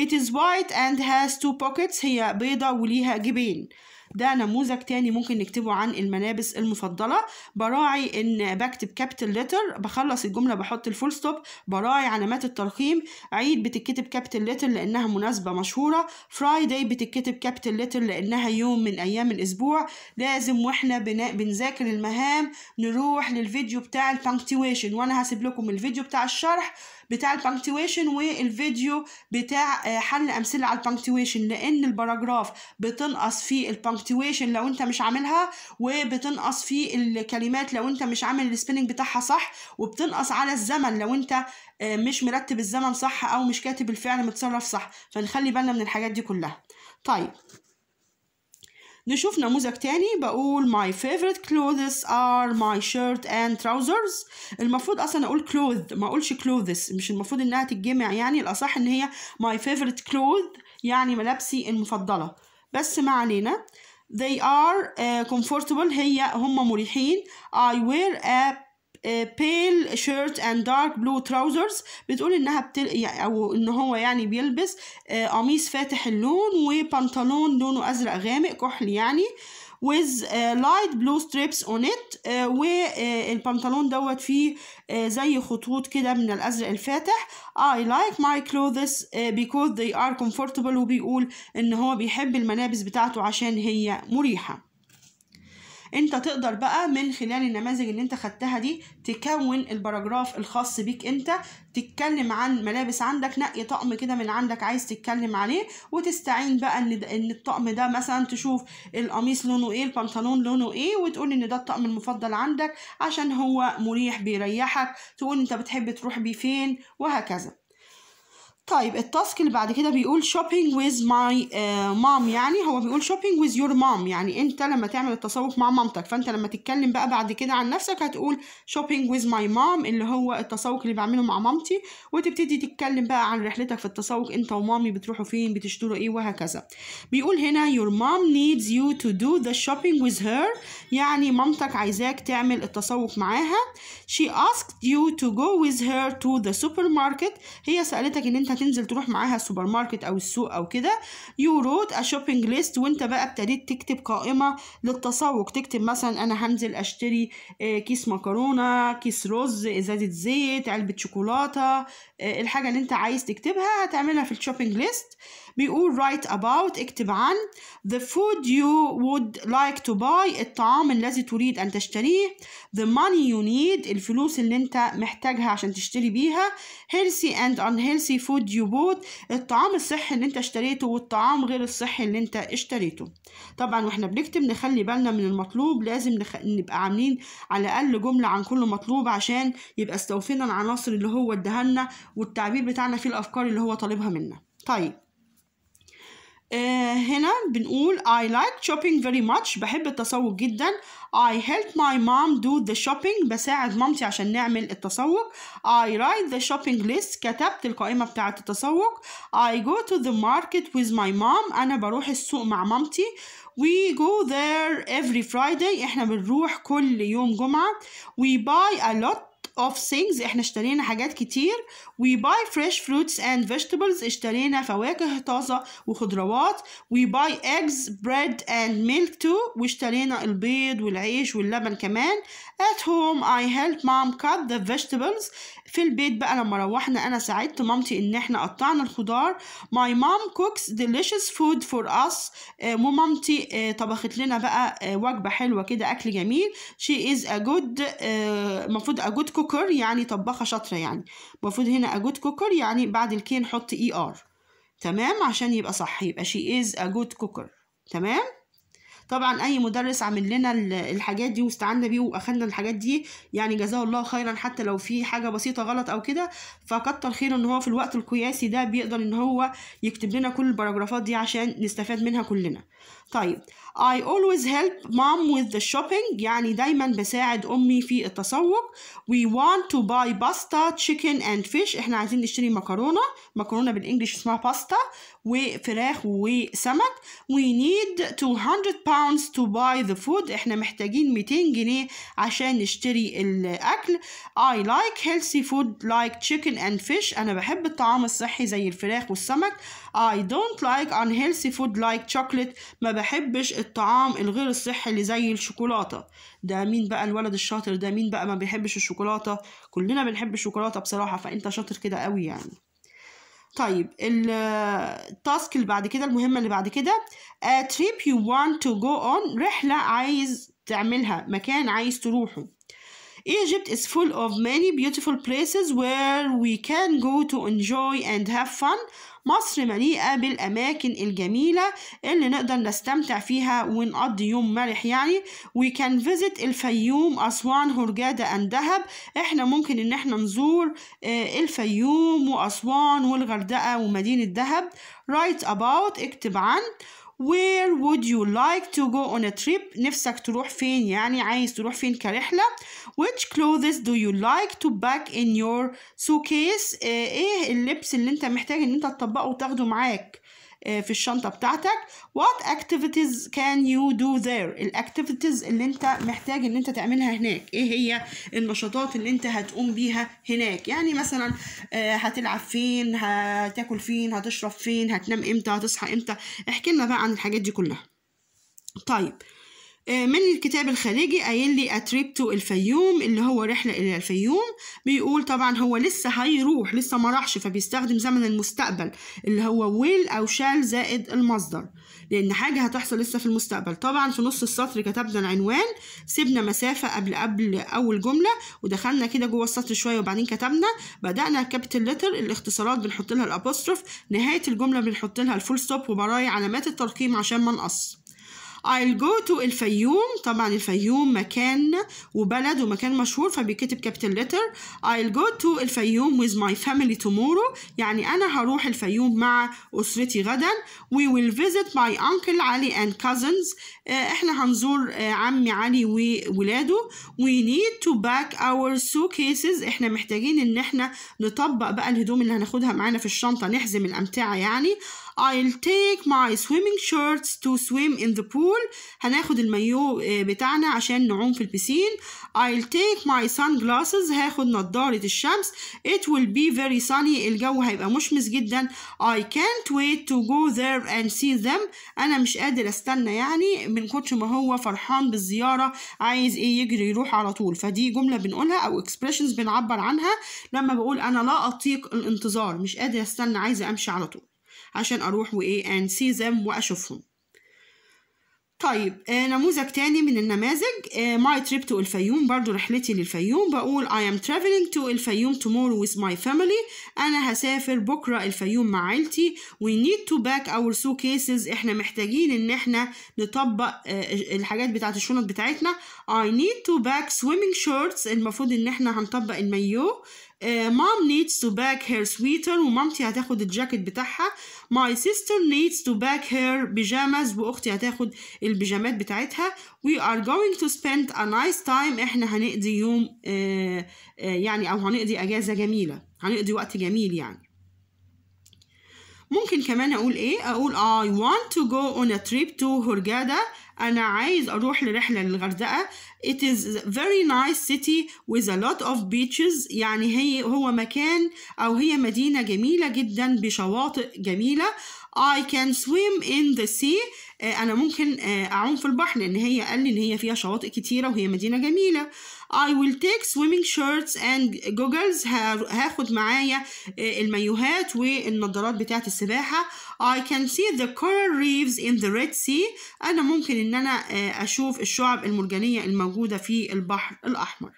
It is white and has two pockets هي بيضة وليها جيبين ده نموذج تاني ممكن نكتبه عن الملابس المفضلة براعي إن بكتب كابيتال لتر بخلص الجملة بحط الفول ستوب براعي علامات الترقيم عيد بتتكتب كابيتال لتر لأنها مناسبة مشهورة فرايداي بتتكتب كابيتال لتر لأنها يوم من أيام الأسبوع لازم وإحنا بنذاكر المهام نروح للفيديو بتاع البانكتويشن وأنا هسيب لكم الفيديو بتاع الشرح بتاع البانكتويشن والفيديو بتاع آه، حل أمثلة على البانكتويشن لأن الباراجراف بتنقص في البانكتويشن البنكتويشن لو انت مش عاملها وبتنقص في الكلمات لو انت مش عامل السبيلنج بتاعها صح وبتنقص على الزمن لو انت آه، مش مرتب الزمن صح او مش كاتب الفعل متصرف صح فنخلي بالنا من الحاجات دي كلها طيب نشوف نموذج تاني بقول my favorite clothes are my shirt and trousers المفروض اصلا اقول clothes ما اقولش clothes مش المفروض انها تتجمع يعني الاصح ان هي my favorite clothes يعني ملابسي المفضله بس ما علينا they are uh, comfortable هي هم مريحين I wear a pale shirt and dark blue trousers بتقول انها بتل... يعني، او ان هو يعني بيلبس آه، قميص فاتح اللون وبنطلون لونه ازرق غامق كحل يعني with آه، light blue strips on it آه، والبنطلون آه، دوت فيه زي خطوط كده من الازرق الفاتح I like my clothes because they are comfortable وبيقول ان هو بيحب الملابس بتاعته عشان هي مريحه انت تقدر بقى من خلال النماذج اللي انت خدتها دي تكون البراجراف الخاص بيك انت تتكلم عن ملابس عندك نقي طقم كده من عندك عايز تتكلم عليه وتستعين بقى ان ان الطقم ده مثلا تشوف القميص لونه ايه البنطلون لونه ايه وتقول ان ده الطقم المفضل عندك عشان هو مريح بيريحك تقول انت بتحب تروح بيه فين وهكذا طيب التاسك اللي بعد كده بيقول shopping with my آه، mom يعني هو بيقول shopping with your mom يعني انت لما تعمل التسوق مع مامتك فانت لما تتكلم بقى بعد كده عن نفسك هتقول shopping with my mom اللي هو التسوق اللي بعمله مع مامتي وتبتدي تتكلم بقى عن رحلتك في التسوق انت ومامي بتروحوا فين بتشتروا ايه وهكذا بيقول هنا your mom needs you to do the shopping with her يعني مامتك عايزاك تعمل التسوق معاها she asked you to go with her to the supermarket هي سألتك ان انت تنزل تروح معاها السوبر ماركت او السوق او كده يو روت ا شوبينج ليست وانت بقى ابتديت تكتب قائمه للتسوق تكتب مثلا انا هنزل اشتري آه، كيس مكرونه كيس رز ازازه زيت علبه شوكولاته الحاجة اللي انت عايز تكتبها هتعملها في الشوبينج ليست بيقول write about اكتب عن the food you would like to buy الطعام الذي تريد أن تشتريه the money you need الفلوس اللي انت محتاجها عشان تشتري بيها healthy and unhealthy food you bought الطعام الصحي اللي انت اشتريته والطعام غير الصحي اللي انت اشتريته طبعا واحنا بنكتب نخلي بالنا من المطلوب لازم نخ... نبقى عاملين على الأقل جملة عن كل مطلوب عشان يبقى استوفينا العناصر اللي هو ادهالنا والتعبير بتاعنا فيه الأفكار اللي هو طالبها منا طيب آه هنا بنقول I like shopping very much بحب التسوق جدا I help my mom do the shopping بساعد مامتي عشان نعمل التسوق I write the shopping list كتبت القائمة بتاعة التسوق I go to the market with my mom أنا بروح السوق مع مامتي We go there every Friday احنا بنروح كل يوم جمعة We buy a lot of things احنا اشترينا حاجات كتير we buy fresh fruits and vegetables اشترينا فواكه طازة وخضروات we buy eggs bread and milk too واشترينا البيض والعيش واللبن كمان at home I help mom cut the vegetables في البيت بقى لما روحنا انا ساعدت مامتي ان احنا قطعنا الخضار my mom cooks delicious food for us آه، ومامتي آه، طبخت لنا بقى آه، وجبة حلوة كده اكل جميل she is a good المفروض a good cook كوكر يعني طباخة شاطرة يعني المفروض هنا a good cooker يعني بعد الكي نحط اي e ار تمام عشان يبقى صح يبقى she is a good cooker تمام طبعا اي مدرس عامل لنا الحاجات دي واستعنا بيه واخدنا الحاجات دي يعني جزاه الله خيرا حتى لو في حاجه بسيطه غلط او كده فكتر خير ان هو في الوقت القياسي ده بيقدر ان هو يكتب لنا كل البراجرافات دي عشان نستفاد منها كلنا طيب I always help mom with the shopping يعني دايما بساعد أمي في التسوق We want to buy pasta, chicken and fish احنا عايزين نشتري مكرونة مكرونة بالإنجلش اسمها باستا وفراخ وسمك We need 200 pounds to buy the food احنا محتاجين 200 جنيه عشان نشتري الأكل I like healthy food like chicken and fish أنا بحب الطعام الصحي زي الفراخ والسمك I don't like unhealthy food like chocolate ما بحبش الطعام الغير الصحي اللي زي الشوكولاتة ده مين بقى الولد الشاطر ده مين بقى ما بيحبش الشوكولاتة كلنا بنحب الشوكولاتة بصراحة فأنت شاطر كده قوي يعني طيب التاسك اللي بعد كده المهمة اللي بعد كده a trip you want to go on رحلة عايز تعملها مكان عايز تروحه Egypt is full of many beautiful places where we can go to enjoy and have fun مصر مليئة بالأماكن الجميلة اللي نقدر نستمتع فيها ونقضي يوم مرح يعني we can visit الفيوم أسوان هرجادة and دهب احنا ممكن ان احنا نزور آه، الفيوم وأسوان والغردقة ومدينة دهب write about اكتب عن where would you like to go on a trip نفسك تروح فين يعني عايز تروح فين كرحلة which clothes do you like to pack in your suitcase آه، ايه اللبس اللي انت محتاج ان انت تطبقه وتاخده معاك آه، في الشنطة بتاعتك what activities can you do there الاكتيفيتيز اللي انت محتاج ان انت تعملها هناك ايه هي النشاطات اللي انت هتقوم بيها هناك يعني مثلا آه، هتلعب فين هتاكل فين هتشرب فين هتنام امتى هتصحى امتى احكي لنا بقى عن الحاجات دي كلها طيب آه، من الكتاب الخارجي قايل لي اتريب تو الفيوم اللي هو رحله الى الفيوم بيقول طبعا هو لسه هيروح لسه ما راحش فبيستخدم زمن المستقبل اللي هو ويل او شال زائد المصدر لان حاجه هتحصل لسه في المستقبل طبعا في نص السطر كتبنا العنوان سيبنا مسافه قبل قبل اول جمله ودخلنا كده جوه السطر شويه وبعدين كتبنا بدانا كابيتال لتر الاختصارات بنحط لها الابوستروف نهايه الجمله بنحط لها الفول ستوب وبرايا علامات الترقيم عشان ما نقص I'll go to الفيوم طبعا الفيوم مكان وبلد ومكان مشهور فبيكتب كابيتال لتر I'll go to الفيوم with my family tomorrow يعني أنا هروح الفيوم مع أسرتي غدا We will visit my uncle علي and cousins آه، احنا هنزور آه، عمي علي وولاده we need to pack our suitcases احنا محتاجين ان احنا نطبق بقى الهدوم اللي هناخدها معانا في الشنطة نحزم الأمتعة يعني I'll take my swimming shirts to swim in the pool هناخد المايو آه، بتاعنا عشان نعوم في البسين I'll take my sunglasses هاخد نظارة الشمس it will be very sunny الجو هيبقى مشمس جدا I can't wait to go there and see them أنا مش قادر أستنى يعني من كتر ما هو فرحان بالزياره عايز ايه يجري يروح على طول فدي جمله بنقولها او expressions بنعبر عنها لما بقول انا لا اطيق الانتظار مش قادر استنى عايزه امشي على طول عشان اروح وايه and see them واشوفهم طيب آه، نموذج تاني من النماذج ماي تريب تو الفيوم برضو رحلتي للفيوم بقول I am traveling to الفيوم tomorrow with my family أنا هسافر بكرة الفيوم مع عيلتي we need to back our suitcases إحنا محتاجين إن إحنا نطبق آه، الحاجات بتاعت الشنط بتاعتنا I need to back swimming shorts المفروض إن إحنا هنطبق المايو مام نيدز تو باك هير سويتر ومامتي هتاخد الجاكيت بتاعها ماي سيستر نيدز تو باك هير بيجامز واختي هتاخد البيجامات بتاعتها وي ار جوينج تو سبيند ا نايس تايم احنا هنقضي يوم آه،, آه يعني او هنقضي اجازه جميله هنقضي وقت جميل يعني ممكن كمان اقول ايه اقول I want to go on a trip to هورجادا أنا عايز أروح لرحلة للغردقة it is very nice city with a lot of beaches يعني هي هو مكان أو هي مدينة جميلة جدا بشواطئ جميلة I can swim in the sea أنا ممكن آه، أعوم في البحر لأن هي قال لي إن هي فيها شواطئ كتيرة وهي مدينة جميلة I will take swimming shirts and goggles هاخد معايا آه، المايوهات والنظارات بتاعة السباحة I can see the coral reefs in the Red Sea أنا ممكن إن أنا آه، أشوف الشعب المرجانية الموجودة في البحر الأحمر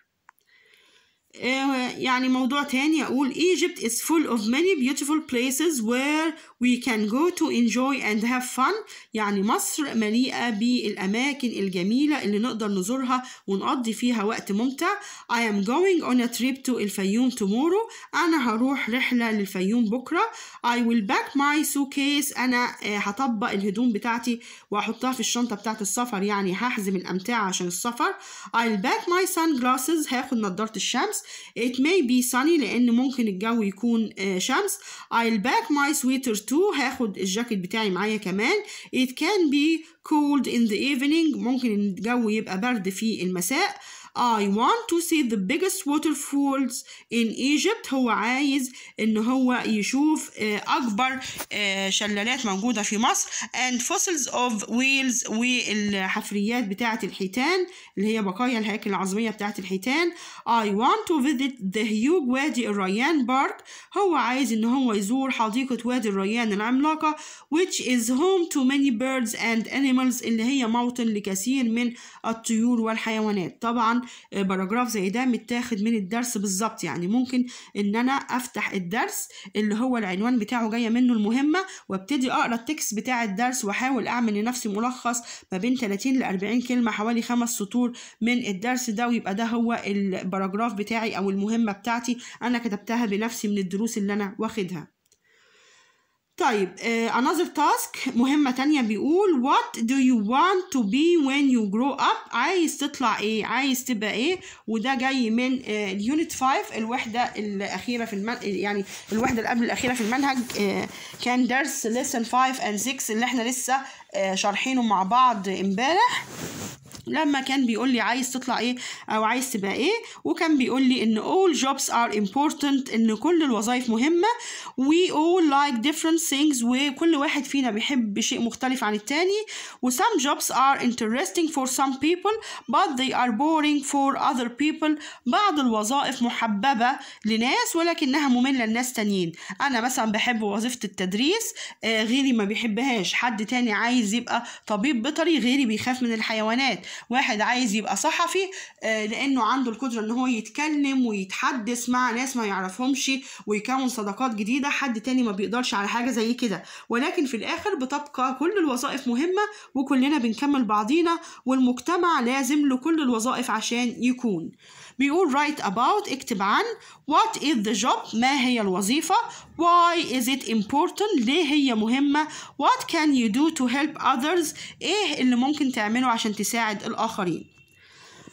آه، يعني موضوع تاني أقول Egypt is full of many beautiful places where We can go to enjoy and have fun يعني مصر مليئة بالأماكن الجميلة اللي نقدر نزورها ونقضي فيها وقت ممتع I am going on a trip to الفيوم tomorrow أنا هروح رحلة للفيوم بكرة I will pack my suitcase أنا آه، هطبق الهدوم بتاعتي وأحطها في الشنطة بتاعت السفر يعني هحزم الأمتعة عشان السفر I'll pack my sunglasses هاخد نضارة الشمس It may be sunny لأن ممكن الجو يكون آه، شمس I'll pack my sweater تو هاخد الجاكيت بتاعي معايا كمان it can be cold in the evening ممكن الجو يبقى برد في المساء I want to see the biggest waterfalls in Egypt هو عايز ان هو يشوف آه، اكبر آه، شلالات موجودة في مصر and fossils of whales والحفريات بتاعة الحيتان اللي هي بقايا الهياكل العظمية بتاعة الحيتان I want to visit the huge وادي الريان بارك هو عايز ان هو يزور حديقة وادي الريان العملاقة which is home to many birds and animals اللي هي موطن لكثير من الطيور والحيوانات طبعا آه، باراجراف زي ده متاخد من الدرس بالظبط يعني ممكن ان انا افتح الدرس اللي هو العنوان بتاعه جايه منه المهمه وابتدي اقرا التكست بتاع الدرس واحاول اعمل لنفسي ملخص ما بين 30 ل 40 كلمه حوالي خمس سطور من الدرس ده ويبقى ده هو الباراجراف بتاعي او المهمه بتاعتي انا كتبتها بنفسي من الدروس اللي انا واخدها طيب uh, another task مهمة تانية بيقول what do you want to be when you grow up عايز تطلع ايه عايز تبقى ايه وده جاي من اليونت آه، unit 5 الوحدة الأخيرة في المن... يعني الوحدة اللي قبل الأخيرة في المنهج uh, كان درس lesson 5 and 6 اللي احنا لسه uh, شارحينه مع بعض امبارح لما كان بيقول لي عايز تطلع ايه او عايز تبقى ايه وكان بيقول لي ان all jobs are important ان كل الوظائف مهمه we all like different things وكل واحد فينا بيحب شيء مختلف عن التاني و some jobs are interesting for some people but they are boring for other people بعض الوظائف محببه لناس ولكنها ممله لناس تانيين انا مثلا بحب وظيفه التدريس آه، غيري ما بيحبهاش حد تاني عايز يبقى طبيب بيطري غيري بيخاف من الحيوانات واحد عايز يبقى صحفي آه، لانه عنده القدره ان هو يتكلم ويتحدث مع ناس ما يعرفهمش ويكون صداقات جديده حد تاني ما بيقدرش على حاجه زي كده ولكن في الاخر بتبقى كل الوظائف مهمه وكلنا بنكمل بعضينا والمجتمع لازم له كل الوظائف عشان يكون بيقول write about اكتب عن what is the job ما هي الوظيفة why is it important ليه هي مهمة what can you do to help others ايه اللي ممكن تعمله عشان تساعد الآخرين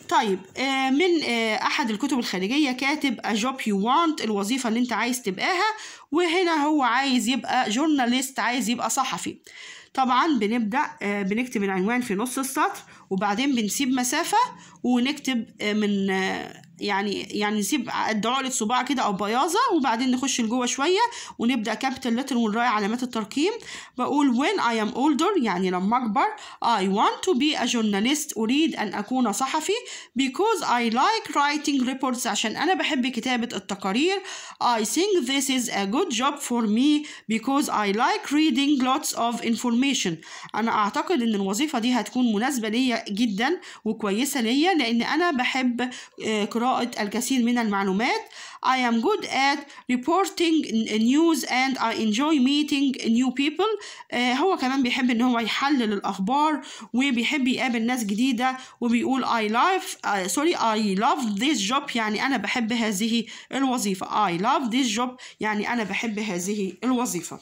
طيب آه، من آه، احد الكتب الخارجيه كاتب a job you want الوظيفه اللي انت عايز تبقاها وهنا هو عايز يبقى جورناليست عايز يبقى صحفي طبعا بنبدأ آه، بنكتب العنوان في نص السطر وبعدين بنسيب مسافة ونكتب آه، من آه، يعني يعني نسيب قد عقله صباع كده او بياضه وبعدين نخش لجوه شويه ونبدا كابيتال لتر ونراعي علامات الترقيم بقول when I am older يعني لما اكبر I want to be a journalist اريد ان اكون صحفي because I like writing reports عشان انا بحب كتابه التقارير I think this is a good job for me because I like reading lots of information انا اعتقد ان الوظيفه دي هتكون مناسبه ليا جدا وكويسه ليا لان انا بحب آه، قراءه الكثير من المعلومات I am good at reporting news and I enjoy meeting new people uh, هو كمان بيحب ان هو يحلل الاخبار وبيحب يقابل ناس جديدة وبيقول I love uh, sorry I love this job يعني انا بحب هذه الوظيفة I love this job يعني انا بحب هذه الوظيفة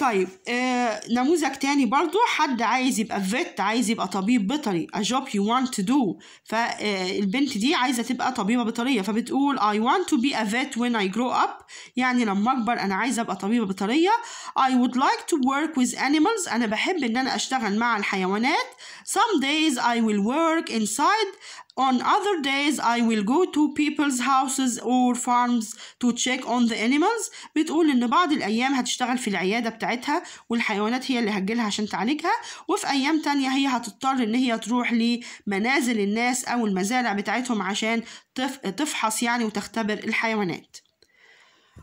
طيب آه نموذج تاني برضو حد عايز يبقى فيت عايز يبقى طبيب بيطري a job you want to do فالبنت آه، دي عايزة تبقى طبيبة بيطرية فبتقول I want to be a vet when I grow up يعني لما أكبر أنا عايزة أبقى طبيبة بيطرية I would like to work with animals أنا بحب إن أنا أشتغل مع الحيوانات some days I will work inside On other days, I will go to people's houses or farms to check on the animals. بتقول إن بعض الأيام هتشتغل في العيادة بتاعتها والحيوانات هي اللي هتجيلها عشان تعالجها، وفي أيام تانية هي هتضطر إن هي تروح لمنازل الناس أو المزارع بتاعتهم عشان تفحص يعني وتختبر الحيوانات.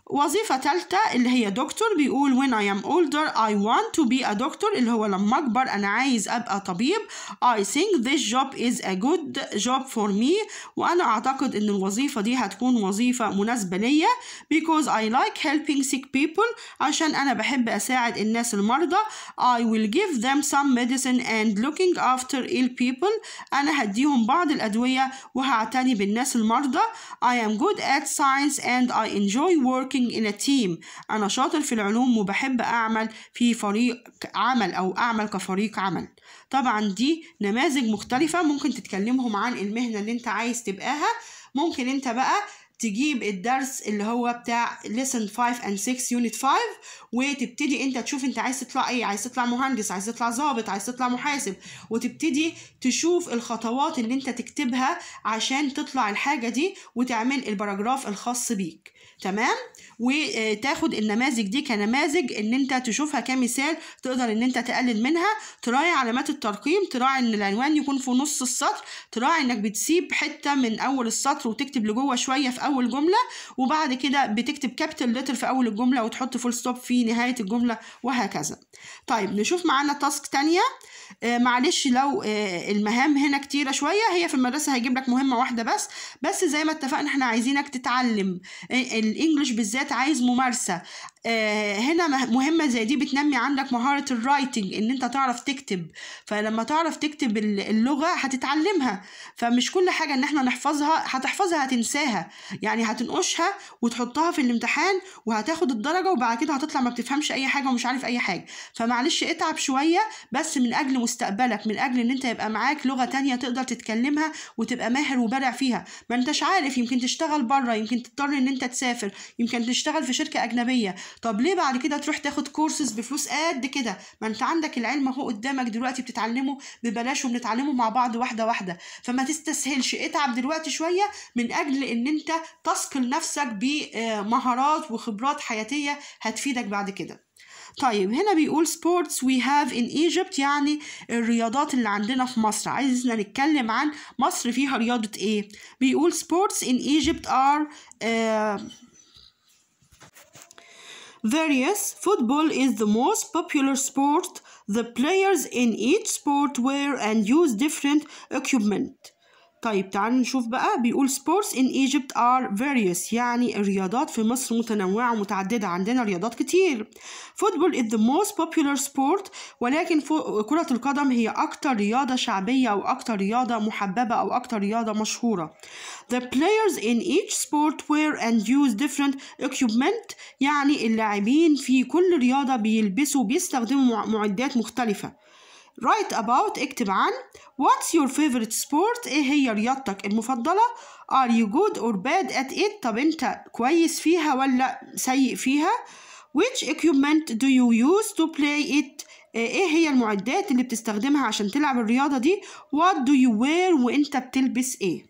وظيفة تالتة اللي هي دكتور بيقول when I am older I want to be a doctor اللي هو لما أكبر أنا عايز أبقى طبيب I think this job is a good job for me وأنا أعتقد إن الوظيفة دي هتكون وظيفة مناسبة ليا because I like helping sick people عشان أنا بحب أساعد الناس المرضى I will give them some medicine and looking after ill people أنا هديهم بعض الأدوية وهعتني بالناس المرضى I am good at science and I enjoy working working in a team أنا شاطر في العلوم وبحب أعمل في فريق عمل أو أعمل كفريق عمل طبعا دي نماذج مختلفة ممكن تتكلمهم عن المهنة اللي أنت عايز تبقاها ممكن أنت بقى تجيب الدرس اللي هو بتاع lesson 5 and 6 unit 5 وتبتدي انت تشوف انت عايز تطلع ايه عايز تطلع مهندس عايز تطلع ظابط عايز تطلع محاسب وتبتدي تشوف الخطوات اللي انت تكتبها عشان تطلع الحاجة دي وتعمل البراجراف الخاص بيك تمام وتاخد النماذج دي كنماذج ان انت تشوفها كمثال تقدر ان انت تقلل منها تراعي علامات الترقيم تراعي ان العنوان يكون في نص السطر تراعي انك بتسيب حته من اول السطر وتكتب لجوه شويه في اول جمله وبعد كده بتكتب كابيتال لتر في اول الجمله وتحط فول ستوب في نهايه الجمله وهكذا طيب نشوف معانا تاسك ثانيه آه، معلش لو آه، المهام هنا كتيره شويه هي في المدرسه هيجيب لك مهمه واحده بس بس زي ما اتفقنا احنا عايزينك تتعلم آه، الانجليش بالذات عايز ممارسه آه، هنا مهمه زي دي بتنمي عندك مهاره الرايتنج ان انت تعرف تكتب فلما تعرف تكتب اللغه هتتعلمها فمش كل حاجه ان احنا نحفظها هتحفظها هتنساها يعني هتنقشها وتحطها في الامتحان وهتاخد الدرجه وبعد كده هتطلع ما بتفهمش اي حاجه ومش عارف اي حاجه فمعلش اتعب شويه بس من اجل مستقبلك من اجل ان انت يبقى معاك لغه تانية تقدر تتكلمها وتبقى ماهر وبارع فيها ما انتش عارف يمكن تشتغل بره يمكن تضطر ان انت تسافر يمكن تشتغل في شركه اجنبيه طب ليه بعد كده تروح تاخد كورسز بفلوس قد كده ما انت عندك العلم اهو قدامك دلوقتي بتتعلمه ببلاش وبنتعلمه مع بعض واحده واحده فما تستسهلش اتعب دلوقتي شويه من اجل ان انت تثقل نفسك بمهارات وخبرات حياتيه هتفيدك بعد كده طيب هنا بيقول سبورتس وي هاف ان ايجيبت يعني الرياضات اللي عندنا في مصر عايزنا نتكلم عن مصر فيها رياضة ايه بيقول سبورتس ان ايجيبت ار Various, football is the most popular sport. The players in each sport wear and use different equipment. طيب تعالوا نشوف بقى بيقول sports in Egypt are various يعني الرياضات في مصر متنوعة ومتعددة عندنا رياضات كتير football is the most popular sport ولكن كرة القدم هي أكتر رياضة شعبية أو أكتر رياضة محببة أو أكتر رياضة مشهورة the players in each sport wear and use different equipment يعني اللاعبين في كل رياضة بيلبسوا بيستخدموا معدات مختلفة write about اكتب عن what's your favorite sport ايه هي رياضتك المفضلة are you good or bad at it طب انت كويس فيها ولا سيء فيها which equipment do you use to play it ايه, إيه هي المعدات اللي بتستخدمها عشان تلعب الرياضة دي what do you wear وانت بتلبس ايه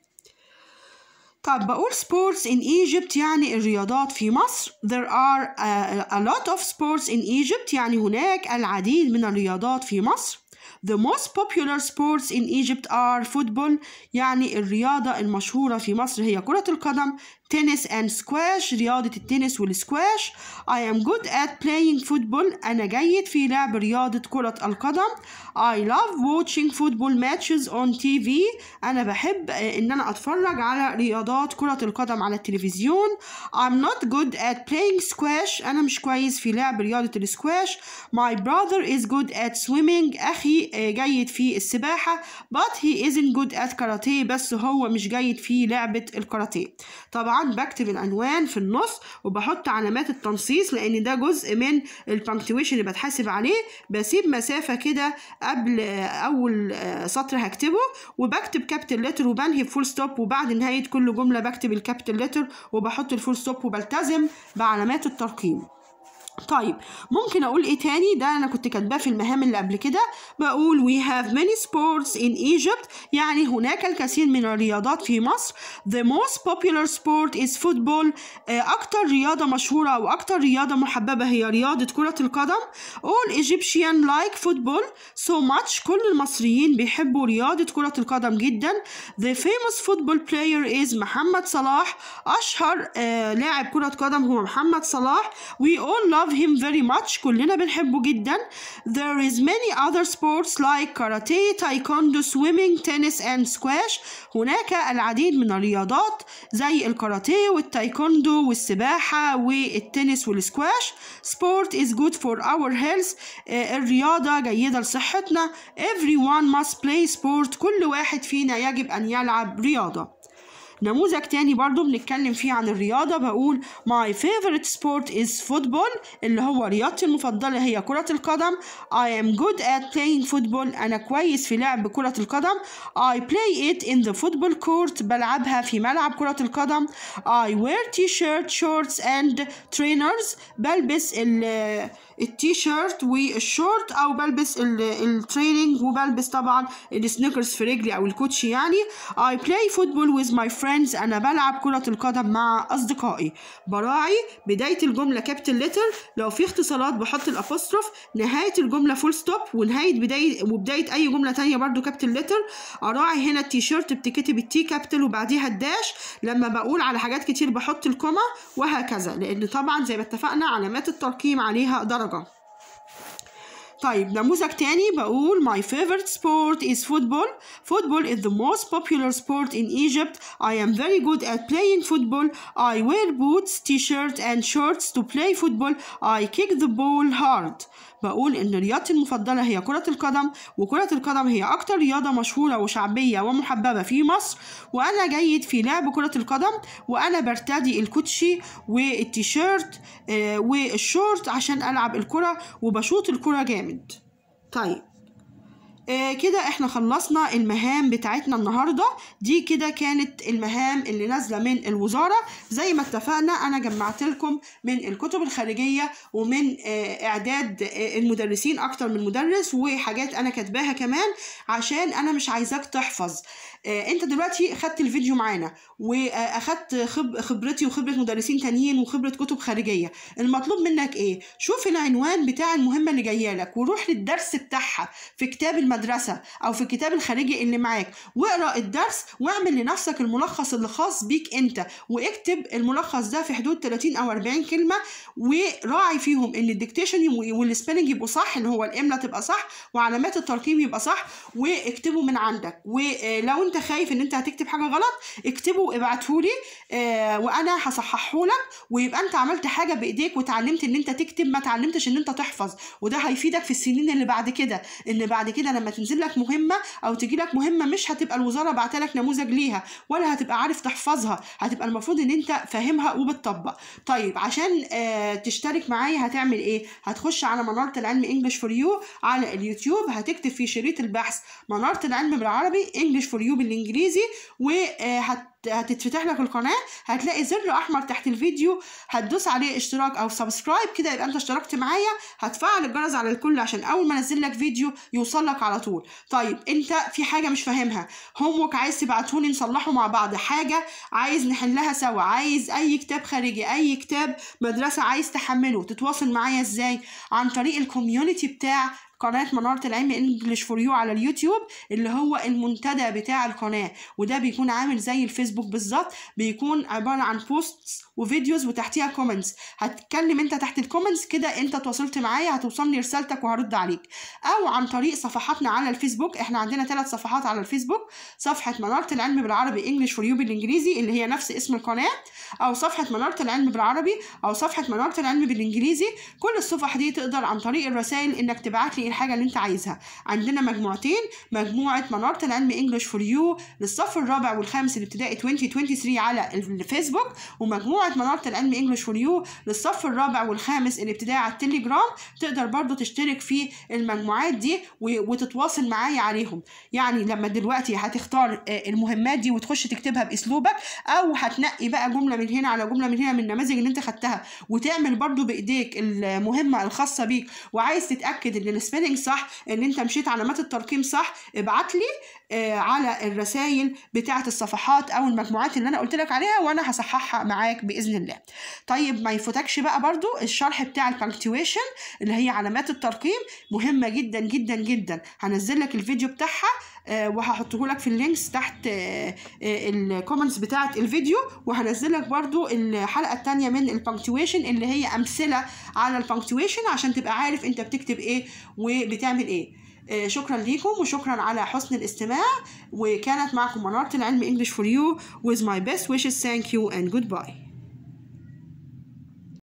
طب بقول sports in Egypt يعني الرياضات في مصر there are a, آه، a lot of sports in Egypt يعني هناك العديد من الرياضات في مصر The most popular sports in Egypt are football يعني الرياضة المشهورة في مصر هي كرة القدم tennis and squash رياضة التنس والسكواش I am good at playing football أنا جيد في لعب رياضة كرة القدم I love watching football matches on TV أنا بحب إن أنا أتفرج على رياضات كرة القدم على التلفزيون I'm not good at playing squash أنا مش كويس في لعب رياضة السكواش My brother is good at swimming أخي جيد في السباحة but he isn't good at karate بس هو مش جيد في لعبة الكاراتيه طبعا بكتب العنوان في النص وبحط علامات التنصيص لأن ده جزء من البنكتويشن اللي بتحاسب عليه بسيب مسافة كده قبل أول سطر هكتبه وبكتب كابتل لتر وبنهي بفول ستوب وبعد نهاية كل جملة بكتب الكابتل لتر وبحط الفول ستوب وبلتزم بعلامات الترقيم طيب ممكن اقول ايه تاني ده انا كنت كاتباه في المهام اللي قبل كده بقول we have many sports in Egypt يعني هناك الكثير من الرياضات في مصر the most popular sport is football آه، اكتر رياضة مشهورة او اكتر رياضة محببة هي رياضة كرة القدم all Egyptian like football so much كل المصريين بيحبوا رياضة كرة القدم جدا the famous football player is محمد صلاح اشهر آه، لاعب كرة قدم هو محمد صلاح we all love love him very much كلنا بنحبه جدا there is many other sports like karate taekwondo swimming tennis and squash هناك العديد من الرياضات زي الكاراتيه والتايكوندو والسباحة والتنس والسكواش sport is good for our health الرياضة جيدة لصحتنا everyone must play sport كل واحد فينا يجب أن يلعب رياضة نموذج تاني برضو بنتكلم فيه عن الرياضة بقول my favorite sport is football اللي هو رياضتي المفضلة هي كرة القدم I am good at playing football أنا كويس في لعب كرة القدم I play it in the football court بلعبها في ملعب كرة القدم I wear t-shirt shorts and trainers بلبس ال التي شيرت والشورت او بلبس التريننج وبلبس طبعا السنيكرز في رجلي او الكوتشي يعني I play football with my friends انا بلعب كرة القدم مع اصدقائي براعي بداية الجملة كابيتال لتر لو في اختصارات بحط الابوستروف نهاية الجملة فول ستوب ونهاية بداية وبداية اي جملة تانية برضو كابيتال لتر اراعي هنا التي شيرت بتكتب التي كابيتال وبعديها الداش لما بقول على حاجات كتير بحط الكوما وهكذا لان طبعا زي ما اتفقنا علامات الترقيم عليها درجة درجة طيب نموذج تاني بقول my favorite sport is football football is the most popular sport in Egypt I am very good at playing football I wear boots t-shirt and shorts to play football I kick the ball hard بقول إن رياضتي المفضلة هي كرة القدم وكرة القدم هي أكتر رياضة مشهورة وشعبية ومحببة في مصر وأنا جيد في لعب كرة القدم وأنا برتدي الكوتشي والتيشيرت آه، والشورت عشان ألعب الكرة وبشوط الكرة جامد طيب آه كده احنا خلصنا المهام بتاعتنا النهارده دي كده كانت المهام اللي نازله من الوزاره زي ما اتفقنا انا جمعت لكم من الكتب الخارجيه ومن آه اعداد آه المدرسين اكتر من مدرس وحاجات انا كاتباها كمان عشان انا مش عايزاك تحفظ آه، انت دلوقتي خدت الفيديو معانا واخدت خب خبرتي وخبره مدرسين تانيين وخبره كتب خارجيه المطلوب منك ايه شوف العنوان بتاع المهمه اللي جايه لك وروح للدرس بتاعها في كتاب المدرسة المدرسه او في الكتاب الخارجي اللي معاك واقرا الدرس واعمل لنفسك الملخص اللي خاص بيك انت واكتب الملخص ده في حدود 30 او 40 كلمه وراعي فيهم ان الديكتيشن والسبيلنج يبقوا صح ان هو الاملا تبقى صح وعلامات الترقيم يبقى صح واكتبه من عندك ولو آه، انت خايف ان انت هتكتب حاجه غلط اكتبه وابعته لي آه، وانا هصححه لك ويبقى انت عملت حاجه بايديك وتعلمت ان انت تكتب ما تعلمتش ان انت تحفظ وده هيفيدك في السنين اللي بعد كده ان بعد كده لما لما تنزل لك مهمه او تجي لك مهمه مش هتبقى الوزاره بعت لك نموذج ليها ولا هتبقى عارف تحفظها هتبقى المفروض ان انت فاهمها وبتطبق طيب عشان آه تشترك معايا هتعمل ايه هتخش على مناره العلم انجلش فور يو على اليوتيوب هتكتب في شريط البحث مناره العلم بالعربي انجلش فور يو بالانجليزي وهت آه، هتتفتح لك القناه هتلاقي زر احمر تحت الفيديو هتدوس عليه اشتراك او سبسكرايب كده يبقى انت اشتركت معايا هتفعل الجرس على الكل عشان اول ما انزل لك فيديو يوصل لك على طول طيب انت في حاجه مش فاهمها هومورك عايز تبعتهولي نصلحه مع بعض حاجه عايز نحلها سوا عايز اي كتاب خارجي اي كتاب مدرسه عايز تحمله تتواصل معايا ازاي عن طريق الكوميونتي بتاع قناه مناره العلم انجلش فور يو على اليوتيوب اللي هو المنتدى بتاع القناه وده بيكون عامل زي الفيسبوك بالظبط بيكون عباره عن بوستس وفيديوز وتحتيها كومنتس هتتكلم انت تحت الكومنتس كده انت تواصلت معايا هتوصلني رسالتك وهرد عليك او عن طريق صفحاتنا على الفيسبوك احنا عندنا ثلاث صفحات على الفيسبوك صفحه مناره العلم بالعربي انجلش فور يو بالانجليزي اللي هي نفس اسم القناه او صفحه مناره العلم بالعربي او صفحه مناره العلم بالانجليزي كل الصفح دي تقدر عن طريق الرسائل انك تبعت لي الحاجه اللي انت عايزها عندنا مجموعتين مجموعه مناره العلم انجلش فور يو للصف الرابع والخامس الابتدائي 2023 على الفيسبوك ومجموعه مناره العلم انجلش فور يو للصف الرابع والخامس الابتدائي على التليجرام تقدر برضو تشترك في المجموعات دي وتتواصل معايا عليهم يعني لما دلوقتي هتختار آه، المهمات دي وتخش تكتبها باسلوبك او هتنقي بقى جمله من هنا على جمله من هنا من النماذج اللي انت خدتها وتعمل برضو بايديك المهمه الخاصه بيك وعايز تتاكد ان السبيلنج صح ان انت مشيت علامات الترقيم صح ابعت لي آه، على الرسائل بتاعه الصفحات او المجموعات اللي انا قلت لك عليها وانا هصححها معاك باذن الله طيب ما يفوتكش بقى برضو الشرح بتاع البانكتويشن اللي هي علامات الترقيم مهمه جدا جدا جدا هنزل لك الفيديو بتاعها آه، وهحطه لك في اللينكس تحت آه، آه، الكومنتس بتاعه الفيديو وهنزل لك برده الحلقه الثانيه من البنكتويشن اللي هي امثله على البنكتويشن عشان تبقى عارف انت بتكتب ايه وبتعمل ايه شكرا ليكم وشكرا على حسن الاستماع وكانت معكم منارة العلم English for you with my best wishes thank you and goodbye